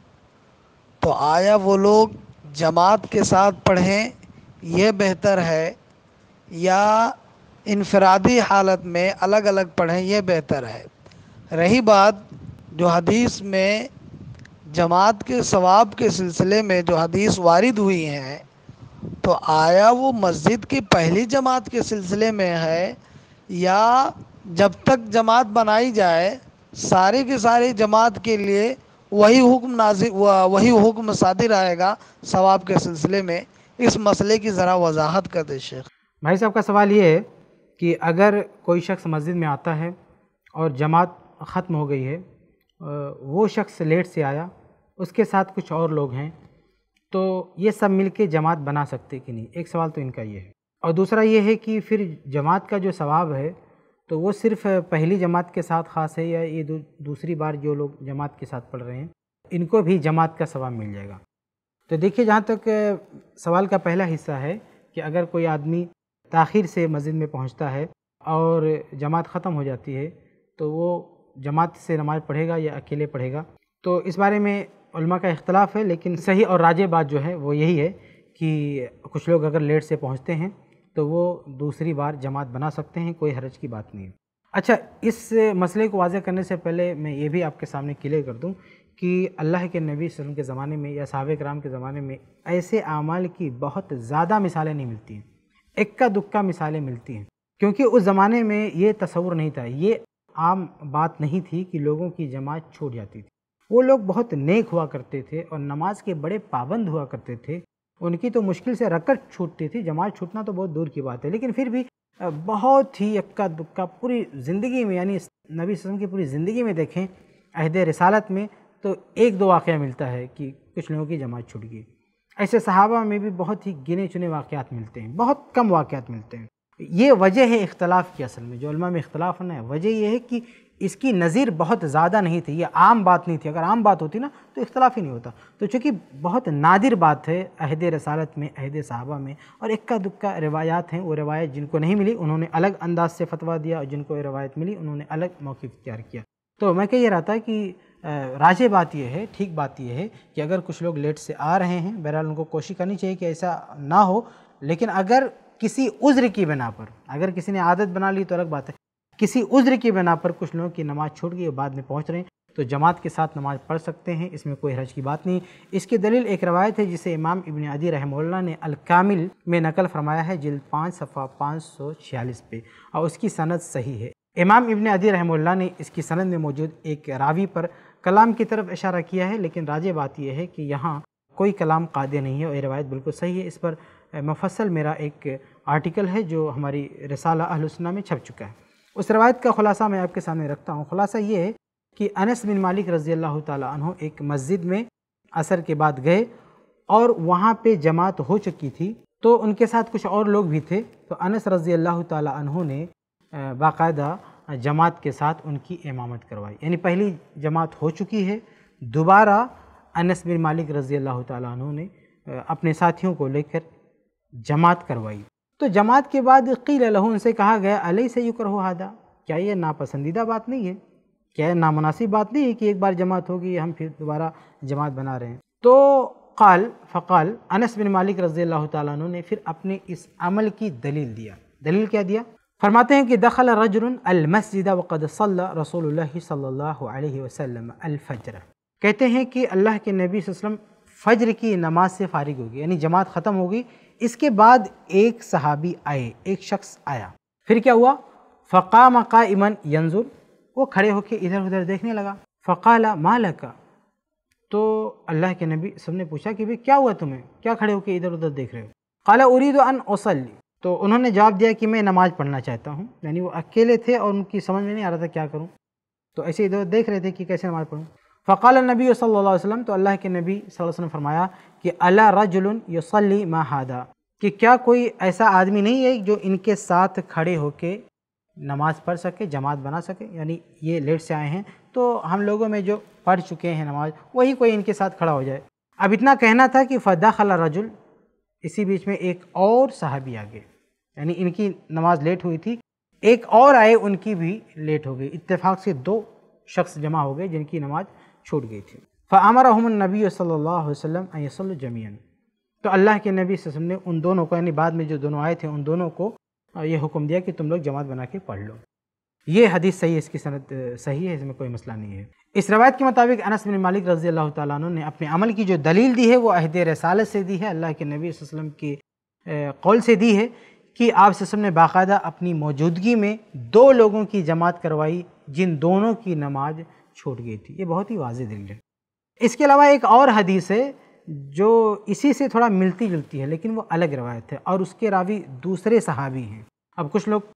तो आया वो लोग जमात के साथ पढ़ें यह बेहतर है या इनफरादी हालत में अलग अलग पढ़ें यह बेहतर है रही बात जो हदीस में जमात के सवाब के सिलसिले में जो हदीस वारिद हुई हैं तो आया वो मस्जिद की पहली जमात के सिलसिले में है या जब तक जमात बनाई जाए सारी के सारी जमात के लिए वही हुक्म नाजिर वही हुक्म सादिर आएगा सवाब के सिलसिले में इस मसले की ज़रा वजाहत कर दे शेख भाई साहब का सवाल ये है कि अगर कोई शख्स मस्जिद में आता है और जमात ख़त्म हो गई है वो शख्स लेट से आया उसके साथ कुछ और लोग हैं तो ये सब के जमात बना सकते कि नहीं एक सवाल तो इनका ये है और दूसरा ये है कि फिर जमात का जो सवाब है तो वो सिर्फ पहली जमात के साथ ख़ास है या ये दू, दूसरी बार जो लोग जमात के साथ पढ़ रहे हैं इनको भी जमात का सवाब मिल जाएगा तो देखिए जहाँ तक सवाल का पहला हिस्सा है कि अगर कोई आदमी ताखिर से मस्जिद में पहुँचता है और जमात ख़त्म हो जाती है तो वो जमात से नमाज़ पढ़ेगा या अकेले पढ़ेगा तो इस बारे में का इख्तलाफ है लेकिन सही और राज बात जो है वो यही है कि कुछ लोग अगर लेट से पहुँचते हैं तो वो दूसरी बार जमात बना सकते हैं कोई हरज की बात नहीं है अच्छा इस मसले को वाजह करने से पहले मैं ये भी आपके सामने क्लियर कर दूँ कि अल्लाह के नबी सर के ज़माने में या सहाब कराम के ज़माने में ऐसे अमाल की बहुत ज़्यादा मिसालें नहीं मिलती हैं इक्का दुक्का मिसालें मिलती हैं क्योंकि उस ज़माने में ये तस्वूर नहीं था ये आम बात नहीं थी कि लोगों की जमात छूट जाती थी वो लोग बहुत नेक हुआ करते थे और नमाज के बड़े पाबंद हुआ करते थे उनकी तो मुश्किल से रकत छूटती थी जमात छूटना तो बहुत दूर की बात है लेकिन फिर भी बहुत ही अक्का दुक्का पूरी ज़िंदगी में यानी नबी वसम की पूरी ज़िंदगी में देखें अहद रसालत में तो एक दो वाक़ मिलता है कि कुछ लोगों की जमात छूट गई ऐसे सहाबा में भी बहुत ही गिने चुने वाक़ात मिलते हैं बहुत कम वाक़ मिलते हैं ये वजह है इख्तलाफ की असल में जो में इख्तलाफ होना है वजह यह है कि इसकी नज़ीर बहुत ज़्यादा नहीं थी ये आम बात नहीं थी अगर आम बात होती ना तो इख्तलाफ ही नहीं होता तो चूँकि बहुत नादिर बात है अहद रसालत में अहद साहबा में और इक्का दुक्का रवायात हैं वो रवायत जिनको नहीं मिली उन्होंने अलग अंदाज से फतवा दिया और जिनको रवायत मिली उन्होंने अलग मौक़ इख्तियार किया तो मैं कह रहा था कि राजे बात यह है ठीक बात यह है कि अगर कुछ लोग लेट से आ रहे हैं बहरहाल उनको कोशिश करनी चाहिए कि ऐसा ना हो लेकिन अगर किसी उज्र की बिना पर अगर किसी ने आदत बना ली तो अलग बात है किसी उज्र की बिना पर कुछ लोगों की नमाज़ छूट गई और बाद में पहुँच रहे हैं तो जमात के साथ नमाज़ पढ़ सकते हैं इसमें कोई हरज की बात नहीं इसकी दलील एक रवायत है जिसे इमाम इबन अदी रहमल्ला ने अलकामिल में नकल फरमाया है जिल पाँच सफ़ा पाँच सौ छियालीस पे और उसकी सनद सही है इमाम इबन अदी रहमल्ला ने इसकी सनद में मौजूद एक रावी पर कलाम की तरफ इशारा किया है लेकिन राज बात यह है कि यहाँ कोई कलाम कादे नहीं है और ये रवायत बिल्कुल सही है इस पर मफसल मेरा एक आर्टिकल है जो हमारी रसाला अहलसना में छप चुका है उस रवायत का ख़ुलासा मैं आपके सामने रखता हूँ ख़ुलासा ये है कि अनस बिन मालिक रज़ी अल्लाह तु एक मस्जिद में असर के बाद गए और वहाँ पे जमात हो चुकी थी तो उनके साथ कुछ और लोग भी थे तो अनस रज़ी अल्लाह तु ने बाकायदा जमात के साथ उनकी इमामत करवाई यानी पहली जमात हो चुकी है दोबारा अनस बिन मालिक रज़ी अल्लाह तु ने अपने साथियों को लेकर जमात करवाई तो जमात के बाद कील लहू उनसे कहा गया अलई से युकर हो हादा क्या ये नापसंदीदा बात नहीं है क्या ये नामनासिब बात नहीं है कि एक बार जमात होगी हम फिर दोबारा जमात बना रहे हैं तो क़ाल फ़काल अनस बिन मालिक रज़ी अल्लाह तु ने फिर अपने इस अमल की दलील दिया दलील क्या दिया फरमाते हैं कि दखल रजरन अलमसजिद वक़द रसूल सल्ला वसम अलफ़जर कहते हैं कि अल्लाह के नबी वसम फ़जर की नमाज से फ़ारिग होगी यानी जमात ख़त्म होगी इसके बाद एक सहाबी आए एक शख्स आया फिर क्या हुआ फ़का मका इमन यंजुर वो खड़े होके इधर उधर देखने लगा फ़काला मालका तो अल्लाह के नबी सबने पूछा कि भाई क्या हुआ तुम्हें क्या खड़े होके इधर उधर देख रहे हो काला उरीद अन ओसली तो उन्होंने जवाब दिया कि मैं नमाज़ पढ़ना चाहता हूँ यानी वो अकेले थे और उनकी समझ में नहीं आ रहा था क्या करूँ तो ऐसे इधर देख रहे थे कि कैसे नमाज़ पढ़ूँ फ़काल नबी वसलम तो अल्लाह के नबी वसल्लम फरमाया कि अला रजुल यसली माहादा कि क्या कोई ऐसा आदमी नहीं है जो इनके साथ खड़े होके नमाज़ पढ़ सके जमात बना सके यानी ये लेट से आए हैं तो हम लोगों में जो पढ़ चुके हैं नमाज वही कोई इनके साथ खड़ा हो जाए अब इतना कहना था कि फ़दा खला रजुल इसी बीच में एक और साहबी आ गए यानी इनकी नमाज लेट हुई थी एक और आए उनकी भी लेट हो गई इत्तेफाक से दो शख्स जमा हो गए जिनकी नमाज छूट गई थी फ़ामर नबी सल्ला जमीन तो अल्लाह के नबी वसम ने उन दोनों को यानी बाद में जो दोनों आए थे उन दोनों को ये हुक्म दिया कि तुम लोग जमात बना के पढ़ लो ये हदीस सही है इसकी सनत सही है इसमें कोई मसला नहीं है इस रवायत के मुताबिक अनस बिन मालिक रजी अल्लाह तु ने अपने अमल की जो दलील दी है वो अहद रसालत से दी है अल्लाह के नबी वसम के कौल से दी है कि आप वसम ने बाकायदा अपनी मौजूदगी में दो लोगों की जमात करवाई जिन दोनों की नमाज छूट गई थी ये बहुत ही वाज दिल है इसके अलावा एक और हदीस है जो इसी से थोड़ा मिलती जुलती है लेकिन वो अलग रवायत है और उसके रावी दूसरे सहाबी हैं अब कुछ लोग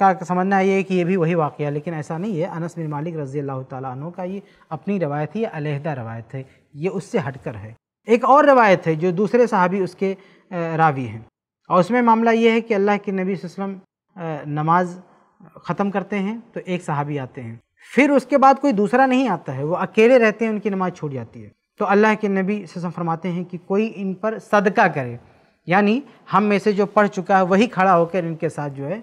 का समझना ये है कि ये भी वही वाक़ है लेकिन ऐसा नहीं है अनस बिन मालिक रज़ी अल्लाह तु का ये अपनी रवायत ही अलहदा रवायत है ये उससे हटकर है एक और रवायत है जो दूसरे साहबी उसके रावी हैं और उसमें मामला ये है कि अल्लाह के नबी वसम नमाज ख़त्म करते हैं तो एक सहाबी आते हैं फिर उसके बाद कोई दूसरा नहीं आता है वो अकेले रहते हैं उनकी नमाज़ छूट जाती है तो अल्लाह के नबी से फरमाते हैं कि कोई इन पर सदका करे यानी हम में से जो पढ़ चुका है वही खड़ा होकर इनके साथ जो है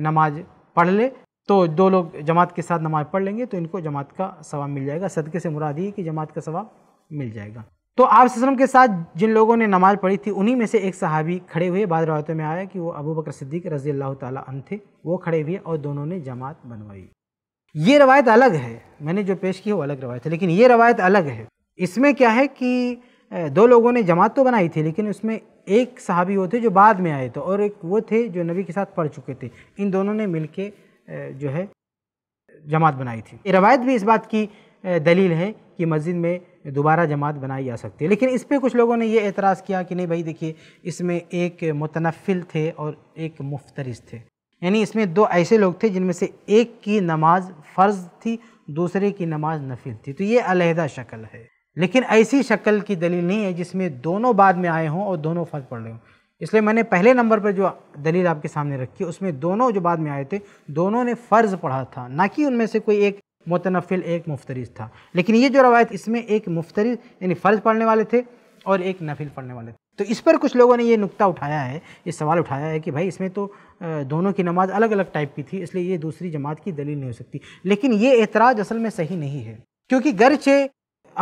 नमाज पढ़ ले तो दो लोग जमात के साथ नमाज पढ़ लेंगे तो इनको जमात का सवाब मिल जाएगा सदके से मुराद ये कि जमात का सवाब मिल जाएगा तो आप ससलम के साथ जिन लोगों ने नमाज पढ़ी थी उन्हीं में से एक सहाबी खड़े हुए बाद रवायतों में आया कि वो अबू बकर सिद्दीक रजी अल्लाह तन थे वो खड़े हुए और दोनों ने जमात बनवाई ये रवायत अलग है मैंने जो पेश की है वो अलग रवायत है लेकिन ये रवायत अलग है इसमें क्या है कि दो लोगों ने जमात तो बनाई थी लेकिन उसमें एक सहाबी वो थे जो बाद में आए थे और एक वो थे जो नबी के साथ पढ़ चुके थे इन दोनों ने मिल के जो है जमात बनाई थी रवायत भी इस बात की दलील है कि मस्जिद में दोबारा जमात बनाई जा सकती है लेकिन इस पर कुछ लोगों ने यह एतराज़ किया कि नहीं भाई देखिए इसमें एक मुतनफिल थे और एक मुफ्तरिस थे यानी इसमें दो ऐसे लोग थे जिनमें से एक की नमाज फ़र्ज थी दूसरे की नमाज नफिल थी तो ये अलहदा शक्ल है लेकिन ऐसी शक्ल की दलील नहीं है जिसमें दोनों बाद में आए हों और दोनों फ़र्ज पढ़ रहे हों इसलिए मैंने पहले नंबर पर जो दलील आपके सामने रखी उसमें दोनों जो बाद में आए थे दोनों ने फ़र्ज़ पढ़ा था ना कि उनमें से कोई एक मुतनफिल एक मुफ्तरीज था लेकिन ये जो रवायत इसमें एक मुफ्तरिज यानी फ़र्ज़ पढ़ने वाले थे और एक नफिल पढ़ने वाले तो इस पर कुछ लोगों ने ये नुक्ता उठाया है ये सवाल उठाया है कि भाई इसमें तो दोनों की नमाज़ अलग अलग टाइप की थी इसलिए ये दूसरी जमात की दलील नहीं हो सकती लेकिन ये एतराज़ असल में सही नहीं है क्योंकि गरचे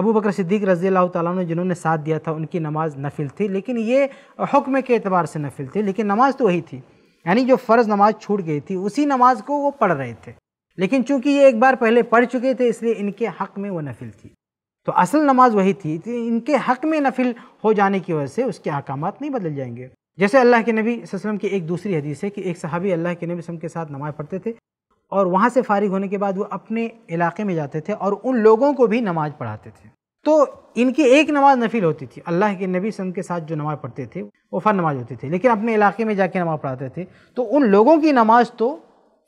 अबू बकर सिद्दीक रजी अल्लाह तु ने जिन्होंने साथ दिया था उनकी नमाज नफिल थी लेकिन ये हुक्म के अतबार से नफिल थी लेकिन नमाज तो वही थी यानी जो फ़र्ज़ नमाज छूट गई थी उसी नमाज को वो पढ़ रहे थे लेकिन चूंकि ये एक बार पहले पढ़ चुके थे इसलिए इनके हक़ में वो नफिल थी तो असल नमाज वही थी तो इनके हक़ में नफिल हो जाने की वजह से उसके अहकाम नहीं बदल जाएंगे जैसे अल्लाह के नबी वसलम की एक दूसरी हदीस है कि एक सहाबी अल्लाह के नबी वसम के साथ नमाज़ पढ़ते थे और वहाँ से फारिग होने के बाद वो अपने इलाके में जाते थे और उन लोगों को भी नमाज़ पढ़ाते थे तो इनकी एक नमाज नफिल होती थी अल्लाह के नबी सम के साथ जो नमाज़ पढ़ते थे वो फ़र नमाज होती थी लेकिन अपने इलाके में जाके नमाज़ पढ़ाते थे तो उन लोगों की नमाज़ तो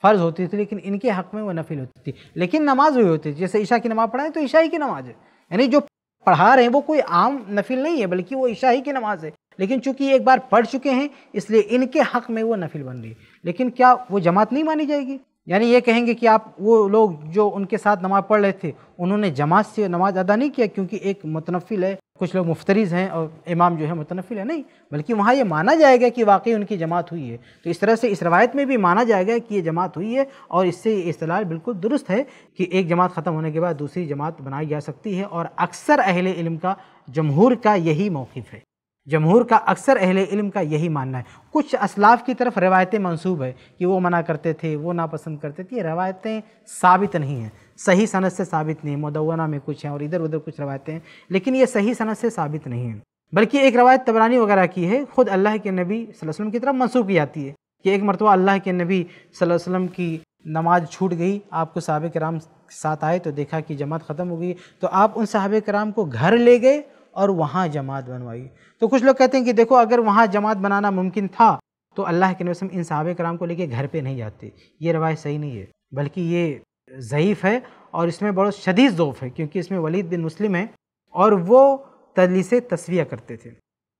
फ़र्ज़ होती थी लेकिन इनके हक़ में वो नफिल होती थी लेकिन नमाज़ वही होती थी जैसे ईशा की नमाज़ पढ़ाएं तो ईशा ही की नमाज़ है यानी जो पढ़ा रहे हैं वो कोई आम नफिल नहीं है बल्कि वो ईशा ही की नमाज है लेकिन चूंकि एक बार पढ़ चुके हैं इसलिए इनके हक में वो नफिल बन रही लेकिन क्या वो जमात नहीं मानी जाएगी यानी ये कहेंगे कि आप वो लोग जो उनके साथ नमाज़ पढ़ रहे थे उन्होंने जमात से नमाज़ अदा नहीं किया क्योंकि एक मुतनफिल है कुछ लोग मुफ्तरीज हैं और इमाम जो है मुतनफिल है नहीं बल्कि वहाँ ये माना जाएगा कि वाकई उनकी जमात हुई है तो इस तरह से इस रवायत में भी माना जाएगा कि ये जमात हुई है और इससे ये इस्तलाल बिल्कुल दुरुस्त है कि एक जमात ख़त्म होने के बाद दूसरी जमात बनाई जा सकती है और अक्सर अहल इल्म का जमहूर का यही मौक़ है जमहूर का अक्सर अहल इल्म का यही मानना है कुछ असलाफ की तरफ रवायतें मंसूब है कि वो मना करते थे वो नापसंद करते थे ये रवायतें साबित नहीं हैं सही सनत से साबित नहीं मदौना में कुछ हैं और इधर उधर कुछ रवायतें हैं लेकिन ये सही सनत से साबित नहीं है बल्कि एक रवायत तबरानी वगैरह की है ख़ुद अल्लाह के नबी वसल्लम की तरफ मनसूब की जाती है कि एक मरतबा अल्लाह के नबी वसल्लम की नमाज छूट गई आपको साहब कराम साथ आए तो देखा कि जमात ख़त्म हो गई तो आप उन साहब कराम को घर ले गए और वहाँ जमात बनवाई तो कुछ लोग कहते हैं कि देखो अगर वहाँ जमात बनाना मुमकिन था तो अल्लाह के नबी इन सहाब कराम को लेके घर पे नहीं जाते ये रवायत सही नहीं है बल्कि ये ज़यीफ़ है और इसमें बड़ा शदीद ज़ोफ़ है क्योंकि इसमें वलीद बिन मुस्लिम है और वो तदलीस तस्विया करते थे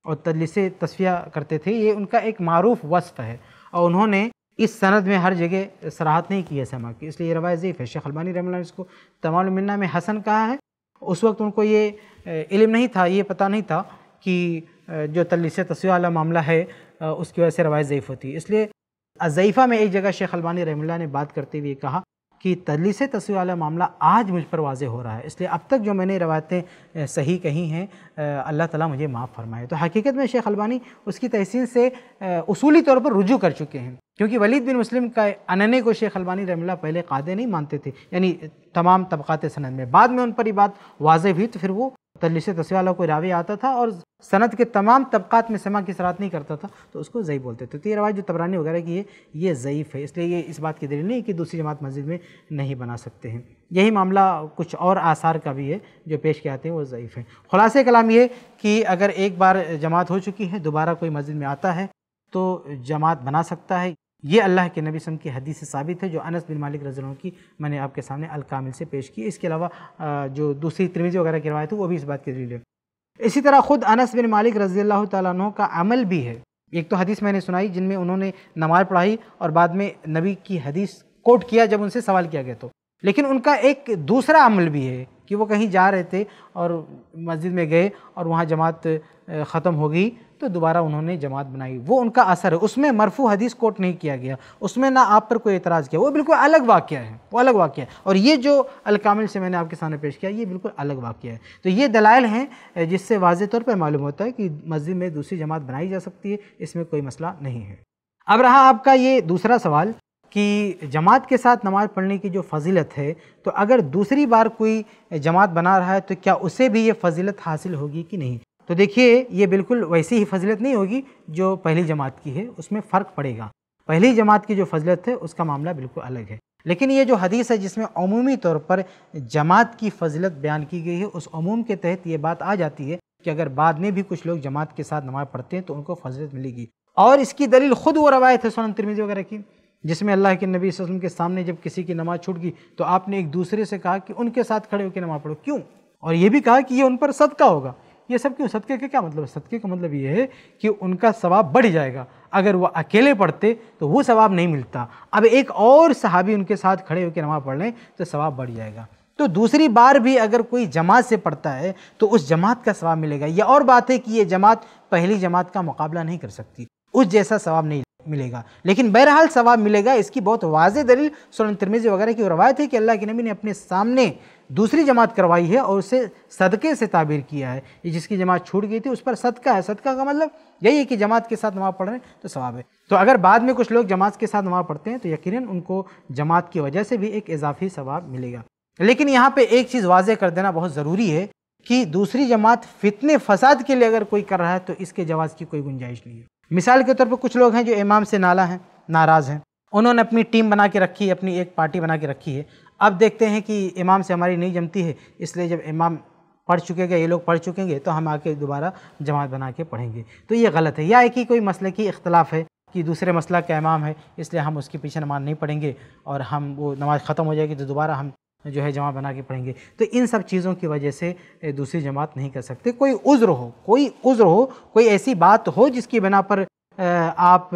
और तदलीस तस्विया करते थे ये उनका एक मरूफ़ वस्फ है और उन्होंने इस सनद में हर जगह सराहत नहीं की है समा की इसलिए रवायत ज़ीफ़ है शेख अलबानी रमला इसको तमाम में हसन कहा है उस वक्त उनको ये इलम नहीं था ये पता नहीं था कि जो तलीस तस्वीर वाला मामला है उसकी वजह से रवायत ज़यीफ़ होती है इसलिए अज़ीफ़ा में एक जगह शेख अलबानी रहमल्ला ने बात करते हुए कहा कि तदलीस तस्वीर वाला मामला आज मुझ पर वाज हो रहा है इसलिए अब तक जो मैंने रवायतें सही कही हैं अल्लाह ताला मुझे माफ़ फरमाए तो हकीकत में शेख अलबानी उसकी तहसीन से उसूली तौर पर रुजू कर चुके हैं क्योंकि वलीद बिन मुस्लिम का अनने को शेख अलबानी रमिल्ला पहले कादे नहीं मानते थे यानी तमाम तबक़ात सनद में बाद में उन पर ये बात वाज हुई तो फिर वो तल्लिस तस्वाला को कोई आता था और सनत के तमाम तबक़ात में समा की सरात नहीं करता था तो उसको ज़यी बोलते थे तो ये रवाज जो तबरानी वगैरह की है ये ज़यीफ़ है इसलिए ये इस बात की दलील नहीं कि दूसरी जमात मस्जिद में नहीं बना सकते हैं यही मामला कुछ और आसार का भी है जो पेश किए आते हैं वो ज़यीफ़ है खुलासे कलाम ये कि अगर एक बार जमात हो चुकी है दोबारा कोई मस्जिद में आता है तो जमात बना सकता है ये अल्लाह के नबी सम की हदीस से साबित है जो अनस बिन मालिक रजलों की मैंने आपके सामने अलकामिल से पेश की इसके अलावा जो दूसरी त्रिवेजी वगैरह की रवायत है वो भी इस बात के दलील इसी तरह ख़ुद अनस बिन मालिक रजी अल्लाह का अमल भी है एक तो हदीस मैंने सुनाई जिनमें उन्होंने नमाज पढ़ाई और बाद में नबी की हदीस कोट किया जब उनसे सवाल किया गया तो लेकिन उनका एक दूसरा अमल भी है कि वो कहीं जा रहे थे और मस्जिद में गए और वहाँ जमात ख़त्म हो गई तो दोबारा उन्होंने जमात बनाई वो उनका असर है उसमें मरफू हदीस कोट नहीं किया गया उसमें ना आप पर कोई एतराज़ किया वो बिल्कुल अलग वाक्य है वो अलग वाक्य है और ये जो अलकामिल से मैंने आपके सामने पेश किया ये बिल्कुल अलग वाक्य है तो ये दलाइल हैं जिससे वाज तौर पर मालूम होता है कि मस्जिद में दूसरी जमात बनाई जा सकती है इसमें कोई मसला नहीं है अब रहा आपका ये दूसरा सवाल कि जमात के साथ नमाज़ पढ़ने की जो फजीलत है तो अगर दूसरी बार कोई जमात बना रहा है तो क्या उसे भी ये फजीलत हासिल होगी कि नहीं तो देखिए ये बिल्कुल वैसी ही फजलत नहीं होगी जो पहली जमात की है उसमें फ़र्क पड़ेगा पहली जमात की जो फजलत है उसका मामला बिल्कुल अलग है लेकिन ये जो हदीस है जिसमें अमूमी तौर पर जमात की फजलत बयान की गई है उस अमूम के तहत ये बात आ जाती है कि अगर बाद में भी कुछ लोग जमात के साथ नमाज़ पढ़ते हैं तो उनको फजलत मिलेगी और इसकी दलील खुद वो रवायत है सोन तिरमिजी वगैरह की जिसमें अल्लाह के नबी वसम के सामने जब किसी की नमाज़ छूट गई तो आपने एक दूसरे से कहा कि उनके साथ खड़े होकर नमाज़ पढ़ो क्यों और ये भी कहा कि ये उन पर सदका होगा ये सब क्यों सदके का क्या मतलब है सदके का मतलब ये है कि उनका सवाब बढ़ जाएगा अगर वह अकेले पढ़ते तो वो सवाब नहीं मिलता अब एक और सहाबी उनके साथ खड़े होकर नमाज पढ़ लें तो सवाब बढ़ जाएगा तो दूसरी बार भी अगर कोई जमात से पढ़ता है तो उस जमात का सवाब मिलेगा यह और बात है कि ये जमात पहली जमात का मुकाबला नहीं कर सकती उस जैसा सवाब नहीं मिलेगा लेकिन बहरहाल सवाब मिलेगा इसकी बहुत वाज दलील सोन तिरमेजी वगैरह की रवायत है कि अल्लाह के नबी ने अपने सामने दूसरी जमात करवाई है और उसे सदक़े से ताबीर किया है ये जिसकी जमात छूट गई थी उस पर सदका है सदका का मतलब यही है कि जमात के साथ नमाज़ पढ़ रहे हैं तो सवाब है तो अगर बाद में कुछ लोग जमात के साथ नमाज़ पढ़ते हैं तो यकीन उनको जमात की वजह से भी एक इजाफी सवाब मिलेगा लेकिन यहाँ पर एक चीज़ वाजह कर देना बहुत ज़रूरी है कि दूसरी जमात फितने फसाद के लिए अगर कोई कर रहा है तो इसके जवाज़ की कोई गुंजाइश नहीं है मिसाल के तौर पर कुछ लोग हैं जो इमाम से नाला हैं नाराज़ हैं उन्होंने अपनी टीम बना के रखी है अपनी एक पार्टी बना के रखी है अब देखते हैं कि इमाम से हमारी नहीं जमती है इसलिए जब इमाम पढ़ चुकेगा ये लोग पढ़ चुकेंगे तो हम आके दोबारा जमात बना के पढ़ेंगे तो ये गलत है या एक ही कोई मसले की इख्तलाफ है कि दूसरे मसला का इमाम है इसलिए हम उसके पीछे नमाज नहीं पढ़ेंगे और हम वो नमाज़ ख़त्म हो जाएगी तो दोबारा हम जो है जमा बना के पढ़ेंगे तो इन सब चीज़ों की वजह से दूसरी जमात नहीं कर सकते कोई उज़्र हो कोई उज़्र हो कोई ऐसी बात हो जिसकी बिना पर आप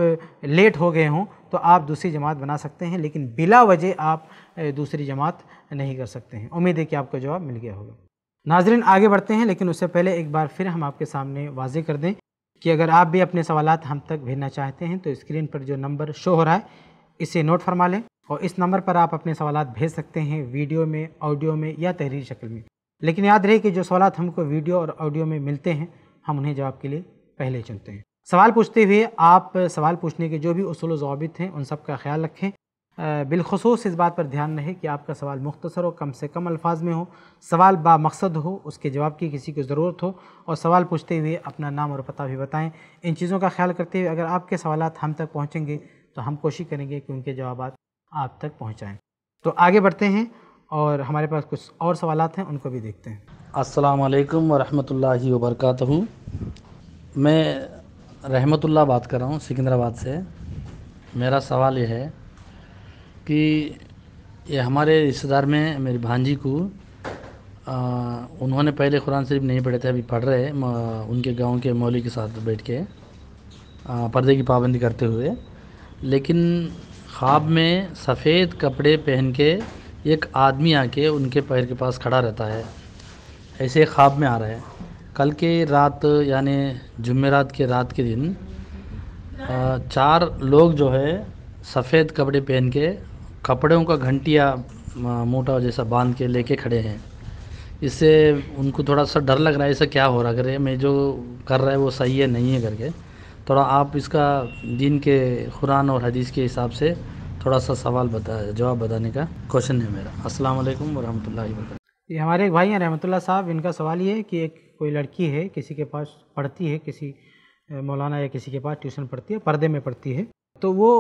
लेट हो गए हों तो आप दूसरी जमात बना सकते हैं लेकिन बिला वजह आप दूसरी जमात नहीं कर सकते हैं उम्मीद है कि आपका जवाब मिल गया होगा नाजरन आगे बढ़ते हैं लेकिन उससे पहले एक बार फिर हम आपके सामने वाजे कर दें कि अगर आप भी अपने सवाल हम तक भेजना चाहते हैं तो स्क्रीन पर जो नंबर शो हो रहा है इसे नोट फरमा लें और इस नंबर पर आप अपने सवाल भेज सकते हैं वीडियो में ऑडियो में या तहरीर शक्ल में लेकिन याद रहे कि जो सवाल हमको वीडियो और ऑडियो में मिलते हैं हम उन्हें जवाब के लिए पहले चुनते हैं सवाल पूछते हुए आप सवाल पूछने के जो भी असूल वाबित हैं उन सब का ख्याल रखें बिलखसूस इस बात पर ध्यान रहे कि आपका सवाल मुख्तसर हो कम से कम अल्फाज में हो सवाल बामकसद हो उसके जवाब की किसी को ज़रूरत हो और सवाल पूछते हुए अपना नाम और पता भी बताएं इन चीज़ों का ख्याल करते हुए अगर आपके सवाल हम तक पहुँचेंगे तो हम कोशिश करेंगे कि उनके जवाब आप तक पहुँचाएँ तो आगे बढ़ते हैं और हमारे पास कुछ और सवाल हैं उनको भी देखते हैं असलकम वरहमल वर्क मैं रहमतुल्ला बात कर रहा हूँ सिकंदराबाद से मेरा सवाल यह है कि ये हमारे रिश्तेदार में मेरी भांजी को आ, उन्होंने पहले कुरान शरीफ नहीं पढ़े थे अभी पढ़ रहे हैं उनके गांव के मौली के साथ बैठ के आ, पर्दे की पाबंदी करते हुए लेकिन ख्वाब में सफ़ेद कपड़े पहन के एक आदमी आके उनके पैर के पास खड़ा रहता है ऐसे ख्वाब में आ रहा है कल के रात यानि जुमेरात के रात के दिन चार लोग जो है सफ़ेद कपड़े पहन के कपड़ों का घंटिया मोटा जैसा बांध के लेके खड़े हैं इससे उनको थोड़ा सा डर लग रहा है ऐसा क्या हो रहा है अगर मैं जो कर रहा है वो सही है नहीं है करके थोड़ा आप इसका दिन के कुरान और हदीस के हिसाब से थोड़ा सा सवाल बता जवाब बताने का क्वेश्चन है मेरा अस्सलाम वालेकुम वरहमतुल्लाहि वबरकातुहू ये हमारे एक भाई हैं रहमतुल्ला साहब इनका सवाल ये है कि एक कोई लड़की है किसी के पास पढ़ती है किसी मौलाना या किसी के पास ट्यूशन पढ़ती है पर्दे में पढ़ती है तो वो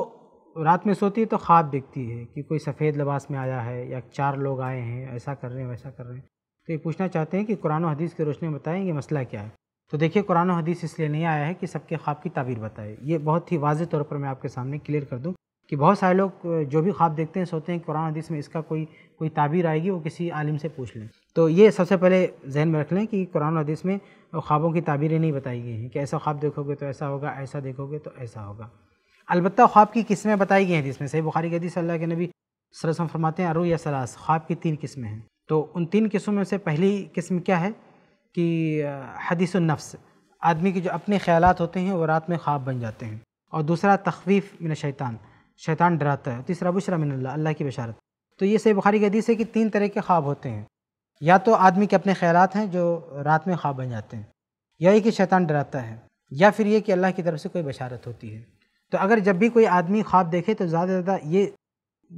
रात में सोती है तो ख्वाब देखती है कि कोई सफ़ेद लिबास में आया है या चार लोग आए हैं ऐसा कर रहे हैं वैसा कर रहे हैं तो ये पूछना चाहते हैं कि कुरान हदीस की रोशनी में बताएँ ये मसला क्या है तो देखिए कुरान हदीस इसलिए नहीं आया है कि सबके ख्वाब की ताबीर बताए ये बहुत ही वाज तौर पर मैं आपके सामने क्लियर कर दूँ कि बहुत सारे लोग जो भी ख्वाब देखते हैं सोते हैं कुरान हदीस में इसका कोई कोई ताबीर आएगी वो किसी आलिम से पूछ लें तो ये सबसे पहले जहन में रख लें कि कुरान हदीस में ख्वाबों की ताबीरें नहीं बताई गई हैं कि ऐसा ख्वाब देखोगे तो ऐसा होगा ऐसा देखोगे तो ऐसा होगा अलबत्त ख्वाब की किस्में बताई गई हैं जिसमें सही बुखारी हदीस अल्लाह के नबी सरसम फरमाते हैं अरू या सलास ख्वाब की तीन किस्में हैं तो उन तीन किस्मों में से पहली किस्म क्या है कि हदीस नफ्स आदमी के जो अपने ख्याल होते हैं वो रात में ख्वाब बन जाते हैं और दूसरा तखवीफ़ मिन शैतान शैतान डराता है तीसरा बुशरा मिन अल्लाह की बशारत तो ये सही बुखारी की हदीस है कि तीन तरह के ख्वाब होते हैं या तो आदमी के अपने ख्याल हैं जो रात में ख्वाब बन जाते हैं या ये कि शैतान डराता है या फिर ये कि अल्लाह की तरफ से कोई बशारत होती है तो अगर जब भी कोई आदमी ख्वाब देखे तो ज़्यादा से ज़्यादा ये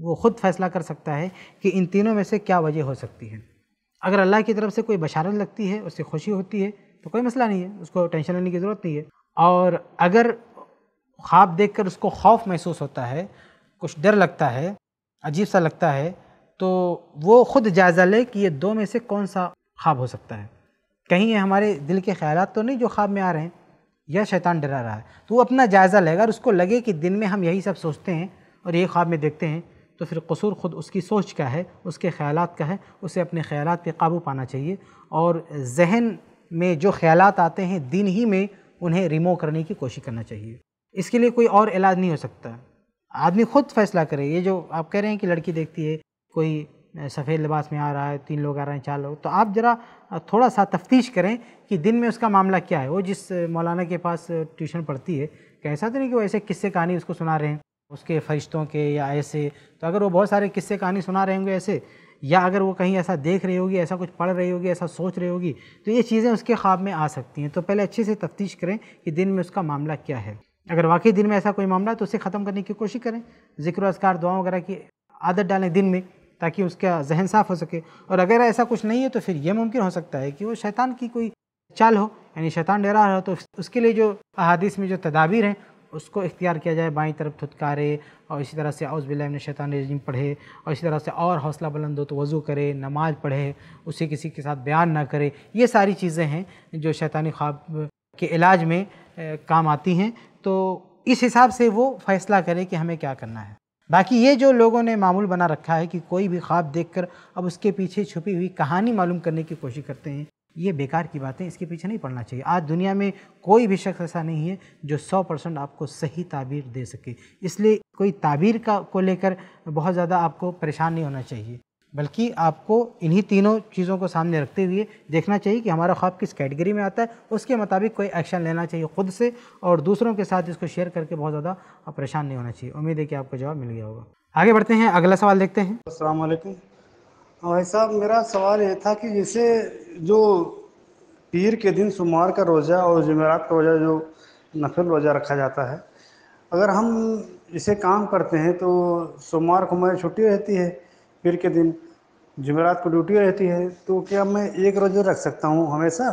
वो ख़ुद फैसला कर सकता है कि इन तीनों में से क्या वजह हो सकती है अगर अल्लाह की तरफ से कोई बशारत लगती है उससे खुशी होती है तो कोई मसला नहीं है उसको टेंशन लेने की ज़रूरत नहीं है और अगर ख्वाब देख कर उसको खौफ महसूस होता है कुछ डर लगता है अजीब सा लगता है तो वो ख़ुद जायज़ा ले कि ये दो में से कौन सा ख्वाब हो सकता है कहीं ये हमारे दिल के ख्याल तो नहीं जो ख्वाब में आ रहे हैं या शैतान डरा रहा है तो वो अपना जायज़ा लेगा और उसको लगे कि दिन में हम यही सब सोचते हैं और ये ख्वाब में देखते हैं तो फिर कसूर ख़ुद उसकी सोच का है उसके ख्याल का है उसे अपने ख्याल पर काबू पाना चाहिए और जहन में जो ख्याल आते हैं दिन ही में उन्हें रिमूव करने की कोशिश करना चाहिए इसके लिए कोई और इलाज नहीं हो सकता आदमी ख़ुद फैसला करे ये जो आप कह रहे हैं कि लड़की देखती है कोई सफ़ेद लिबास में आ रहा है तीन लोग आ रहे हैं चार लोग तो आप ज़रा थोड़ा सा तफ्तीश करें कि दिन में उसका मामला क्या है वो जिस मौलाना के पास ट्यूशन पढ़ती है कैसा तो नहीं कि वो ऐसे किस्से कहानी उसको सुना रहे हैं उसके फरिश्तों के या ऐसे तो अगर वो बहुत सारे किस्से कहानी सुना रहे होंगे ऐसे या अगर वो कहीं ऐसा देख रही होगी ऐसा कुछ पढ़ रही होगी ऐसा सोच रही होगी तो ये चीज़ें उसके ख्वाब में आ सकती हैं तो पहले अच्छे से तफ्तीश करें कि दिन में उसका मामला क्या है अगर वाकई दिन में ऐसा कोई मामला है तो उसे ख़त्म करने की कोशिश करें जिक्र असकार दुआ वगैरह की आदत डालें दिन में ताकि उसका जहन साफ़ हो सके और अगर ऐसा कुछ नहीं है तो फिर यह मुमकिन हो सकता है कि वो शैतान की कोई चाल हो यानी शैतान डरा रहा हो तो उसके लिए जो अहादीस में जो तदाबीर हैं उसको इख्तियार किया जाए बाई तरफ थुतकारे और इसी तरह से अउज़बिल्लिन शैतान रजीम पढ़े और इसी तरह से और हौसला बुलंद हो तो वज़ू करे नमाज पढ़े उसे किसी के साथ बयान ना करे ये सारी चीज़ें हैं जो शैतानी ख्वाब के इलाज में काम आती हैं तो इस हिसाब से वो फ़ैसला करे कि हमें क्या करना है बाकी ये जो लोगों ने मामूल बना रखा है कि कोई भी ख्वाब देखकर अब उसके पीछे छुपी हुई कहानी मालूम करने की कोशिश करते हैं ये बेकार की बातें इसके पीछे नहीं पड़ना चाहिए आज दुनिया में कोई भी शख्स ऐसा नहीं है जो 100 परसेंट आपको सही ताबीर दे सके इसलिए कोई ताबीर का को लेकर बहुत ज़्यादा आपको परेशान नहीं होना चाहिए बल्कि आपको इन्हीं तीनों चीज़ों को सामने रखते हुए देखना चाहिए कि हमारा ख्वाब किस कैटेगरी में आता है उसके मुताबिक कोई एक्शन लेना चाहिए ख़ुद से और दूसरों के साथ इसको शेयर करके बहुत ज़्यादा परेशान नहीं होना चाहिए उम्मीद है कि आपको जवाब मिल गया होगा आगे बढ़ते हैं अगला सवाल देखते हैं असल हाँ भाई साहब मेरा सवाल ये था कि जैसे जो पीर के दिन सोमवार का रोज़ा और जमेरात का रोज़ा जो नफिल रोज़ा रखा जाता है अगर हम इसे काम करते हैं तो सोमवार को हमारी छुट्टी रहती है पीर के दिन जमेरात को ड्यूटी रहती है तो क्या मैं एक रोज़ा रख सकता हूँ हमेशा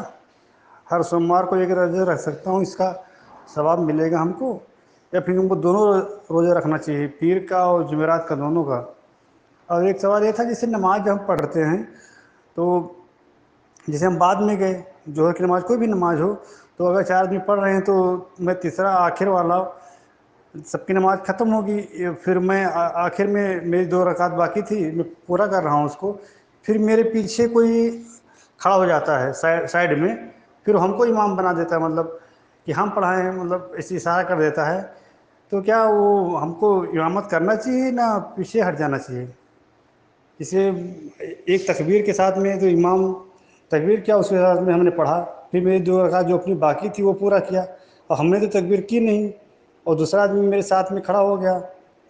हर सोमवार को एक रोज़ा रख सकता हूँ इसका सवाब मिलेगा हमको या फिर हमको दोनों रोज़ा रखना चाहिए पीर का और जमेरात का दोनों का और एक सवाल ये था जैसे नमाज जब हम पढ़ते हैं तो जैसे हम बाद में गए जोहर की नमाज कोई भी नमाज हो तो अगर चार आदमी पढ़ रहे हैं तो मैं तीसरा आखिर वाला सबकी नमाज ख़त्म होगी फिर मैं आखिर में मेरी दो रकात बाकी थी मैं पूरा कर रहा हूँ उसको फिर मेरे पीछे कोई खड़ा हो जाता है साइड में फिर हमको इमाम बना देता है मतलब कि हम पढ़ाएँ मतलब ऐसे इशारा कर देता है तो क्या वो हमको इमामत करना चाहिए ना पीछे हट जाना चाहिए इसे एक तकबीर के साथ में जो इमाम तकबीर किया उसके साथ में हमने पढ़ा फिर मेरी दो रखा जो अपनी बाकी थी वो पूरा किया और हमने तो तकबीर की नहीं और दूसरा आदमी मेरे साथ में खड़ा हो गया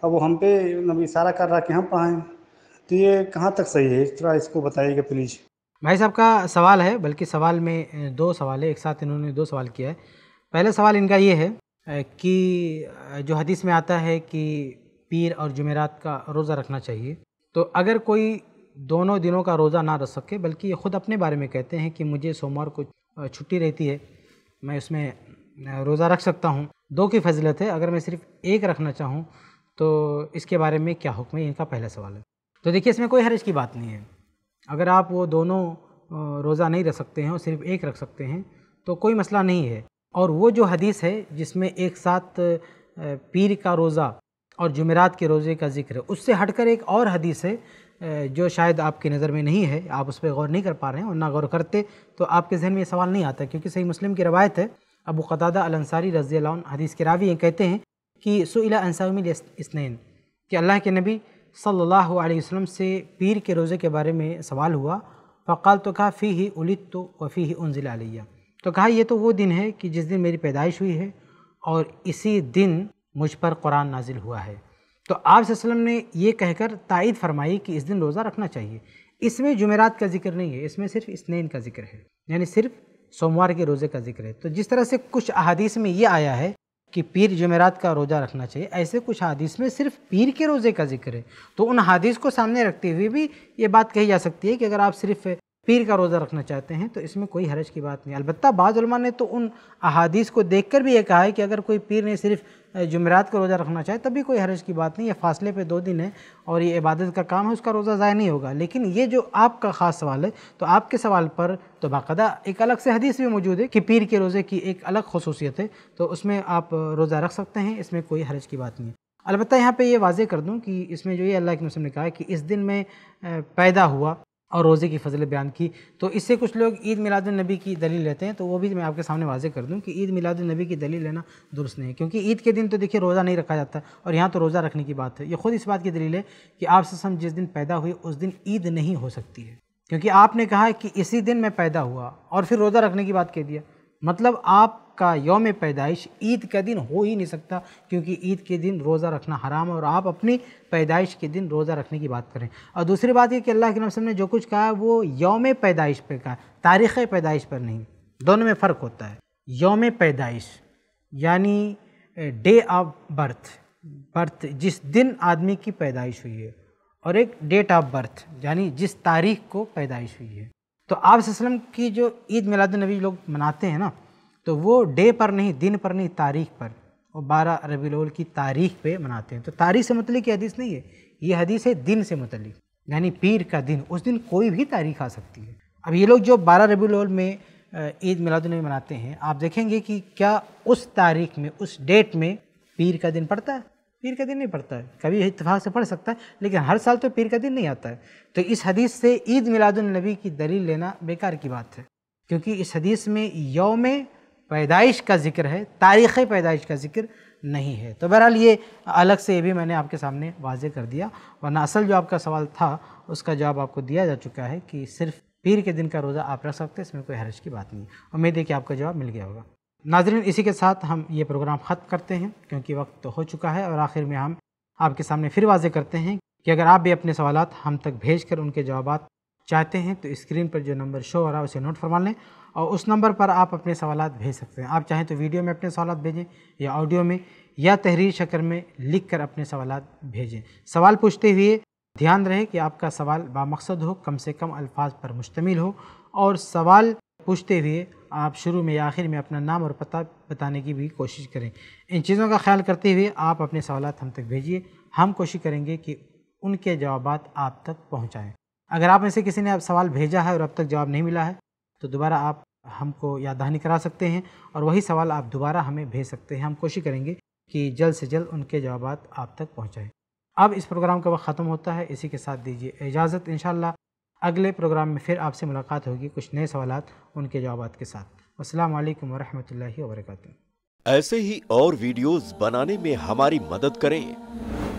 अब वो हम पे मतलब इशारा कर रहा कि हम पढ़ाएँ तो ये कहाँ तक सही है थोड़ा इसको बताइएगा प्लीज़ भाई साहब का सवाल है बल्कि सवाल में दो सवाल है एक साथ इन्होंने दो सवाल किया है पहला सवाल इनका ये है कि जो हदीस में आता है कि पीर और जुमेरात का रोज़ा रखना चाहिए तो अगर कोई दोनों दिनों का रोज़ा ना रख सके बल्कि ये खुद अपने बारे में कहते हैं कि मुझे सोमवार को छुट्टी रहती है मैं उसमें रोज़ा रख सकता हूँ दो की फजलत है अगर मैं सिर्फ एक रखना चाहूँ तो इसके बारे में क्या हुक्म है इनका पहला सवाल है तो देखिए इसमें कोई हरज की बात नहीं है अगर आप वो दोनों रोज़ा नहीं रख सकते हैं और सिर्फ एक रख सकते हैं तो कोई मसला नहीं है और वो जो हदीस है जिसमें एक साथ पीर का रोज़ा और जुमेरात के रोज़े का जिक्र है उससे हटकर एक और हदीस है जो शायद आपकी नज़र में नहीं है आप उस पर गौर नहीं कर पा रहे हैं और ना गौर करते तो आपके जहन में ये सवाल नहीं आता क्योंकि सही मुस्लिम की रवायत है अबू कदादा अलंसारी रजी हदीस के रावी हैं कहते हैं कि सुला अनसाउमिल इसनैन कि अल्लाह के नबी सल्लल्लाहु अलैहि वसल्लम से पीर के रोज़े के बारे में सवाल हुआ फ़काल तो कहा फ़ी ही उलित तो वफ़ी ही उनजिला तो कहा यह तो वो दिन है कि जिस दिन मेरी पैदाइश हुई है और इसी दिन मुझ पर कुरान नाजिल हुआ है तो आप वसल्लम ने ये कहकर तायद फरमाई कि इस दिन रोज़ा रखना चाहिए इसमें जुमेरात का जिक्र नहीं है इसमें सिर्फ इसनैन का जिक्र है यानी सिर्फ सोमवार के रोज़े का जिक्र है तो जिस तरह से कुछ अहादीस में ये आया है कि पीर जमेरात का रोज़ा रखना चाहिए ऐसे कुछ हादीस में सिर्फ पीर के रोज़े का जिक्र है तो उन हादीस को सामने रखते हुए भी ये बात कही जा सकती है कि अगर आप सिर्फ पीर का रोज़ा रखना चाहते हैं तो इसमें कोई हरज की बात नहीं अलबत्त बाज़ ने तो उन अहादीस को देख कर भी ये कहा है कि अगर कोई पीर ने सिर्फ जुमेरात का रोज़ा रखना चाहे तभी कोई हरज की बात नहीं है फासले पे दो दिन है और ये इबादत का काम है उसका रोज़ा ज़ाय नहीं होगा लेकिन ये जो आपका ख़ास सवाल है तो आपके सवाल पर तो बाकायदा एक अलग से हदीस भी मौजूद है कि पीर के रोज़े की एक अलग खसूसियत है तो उसमें आप रोज़ा रख सकते हैं इसमें कोई हरज की बात नहीं है अलबत्त यहाँ पर ये वाजे कर दूँ कि इसमें जो ये अल्लाह के मसम ने कहा है कि इस दिन में पैदा हुआ और रोज़े की फजल बयान की तो इससे कुछ लोग ईद मिलाद नबी की दलील लेते हैं तो वो भी मैं आपके सामने वाजे कर दूं कि ईद मिलाद नबी की दलील लेना दुरुस्त नहीं है क्योंकि ईद के दिन तो देखिए रोज़ा नहीं रखा जाता और यहाँ तो रोज़ा रखने की बात है ये खुद इस बात की दलील है कि आप सम जिस दिन पैदा हुई उस दिन ईद नहीं हो सकती है क्योंकि आपने कहा कि इसी दिन मैं पैदा हुआ और फिर रोज़ा रखने की बात कह दिया मतलब आप का योम पैदाइश ईद का दिन हो ही नहीं सकता क्योंकि ईद के दिन रोज़ा रखना हराम है और आप अपनी पैदाइश के दिन रोज़ा रखने की बात करें और दूसरी बात ये कि अल्लाह के नबसम ने जो कुछ कहा है वो योम पैदाइश पर कहा तारीख़ पैदाइश पर नहीं दोनों में फ़र्क होता है योम पैदाइश यानी डे ऑफ बर्थ बर्थ जिस दिन आदमी की पैदाइश हुई है और एक डेट ऑफ बर्थ यानी जिस तारीख को पैदाइश हुई है तो आप की जो ईद मिलादुलनबी लोग मनाते हैं ना तो वो डे पर नहीं दिन पर नहीं तारीख पर वो बारह रबील की तारीख पे मनाते हैं तो तारीख से मतलब ये हदीस नहीं है ये हदीस है दिन से मतलब यानी पीर का दिन उस दिन कोई भी तारीख आ सकती है अब ये लोग जो बारह रबी रबील में ईद मिलादुलनबी मनाते हैं आप देखेंगे कि क्या उस तारीख में उस डेट में पीर का दिन पड़ता है पीर का दिन नहीं पड़ता है कभी इतफाक़ से पढ़ सकता है लेकिन हर साल तो पीर का दिन नहीं आता है तो इस हदीस से ईद मिलादुलनबी की दलील लेना बेकार की बात है क्योंकि इस हदीस में यौम पैदाइश का जिक्र है तारीख़ पैदाइश का जिक्र नहीं है तो बहरहाल ये अलग से ये भी मैंने आपके सामने वाजे कर दिया वरना असल जो आपका सवाल था उसका जवाब आपको दिया जा चुका है कि सिर्फ पीर के दिन का रोज़ा आप रख सकते हैं इसमें कोई हरज की बात नहीं उम्मीद है कि आपका जवाब मिल गया होगा नाजरीन इसी के साथ हम ये प्रोग्राम ख़त्म करते हैं क्योंकि वक्त तो हो चुका है और आखिर में हम आपके सामने फिर वाजे करते हैं कि अगर आप भी अपने सवाल हम तक भेज कर उनके जवाब चाहते हैं तो स्क्रीन पर जो नंबर शो हो रहा है उसे नोट फरमा लें और उस नंबर पर आप अपने सवाल भेज सकते हैं आप चाहें तो वीडियो में अपने सवाल भेजें या ऑडियो में या तहरीर शक्र में लिख कर अपने सवाल भेजें सवाल पूछते हुए ध्यान रहे कि आपका सवाल बामकसद हो कम से कम अल्फाज पर मुश्तमिल हो और सवाल पूछते हुए आप शुरू में या आखिर में अपना नाम और पता बताने की भी कोशिश करें इन चीज़ों का ख्याल करते हुए आप अपने सवाल हम तक भेजिए हम कोशिश करेंगे कि उनके जवाब आप तक पहुँचाएँ अगर आप में से किसी ने अब सवाल भेजा है और अब तक जवाब नहीं मिला है तो दोबारा आप हमको याद दहानी करा सकते हैं और वही सवाल आप दोबारा हमें भेज सकते हैं हम कोशिश करेंगे कि जल्द से जल्द उनके जवाब आप तक पहुँचाएँ अब इस प्रोग्राम का वक्त ख़त्म होता है इसी के साथ दीजिए इजाज़त इन अगले प्रोग्राम में फिर आपसे मुलाकात होगी कुछ नए सवाल उनके जवाब के साथ असलम वरहमल वर्क ऐसे ही और वीडियोस बनाने में हमारी मदद करें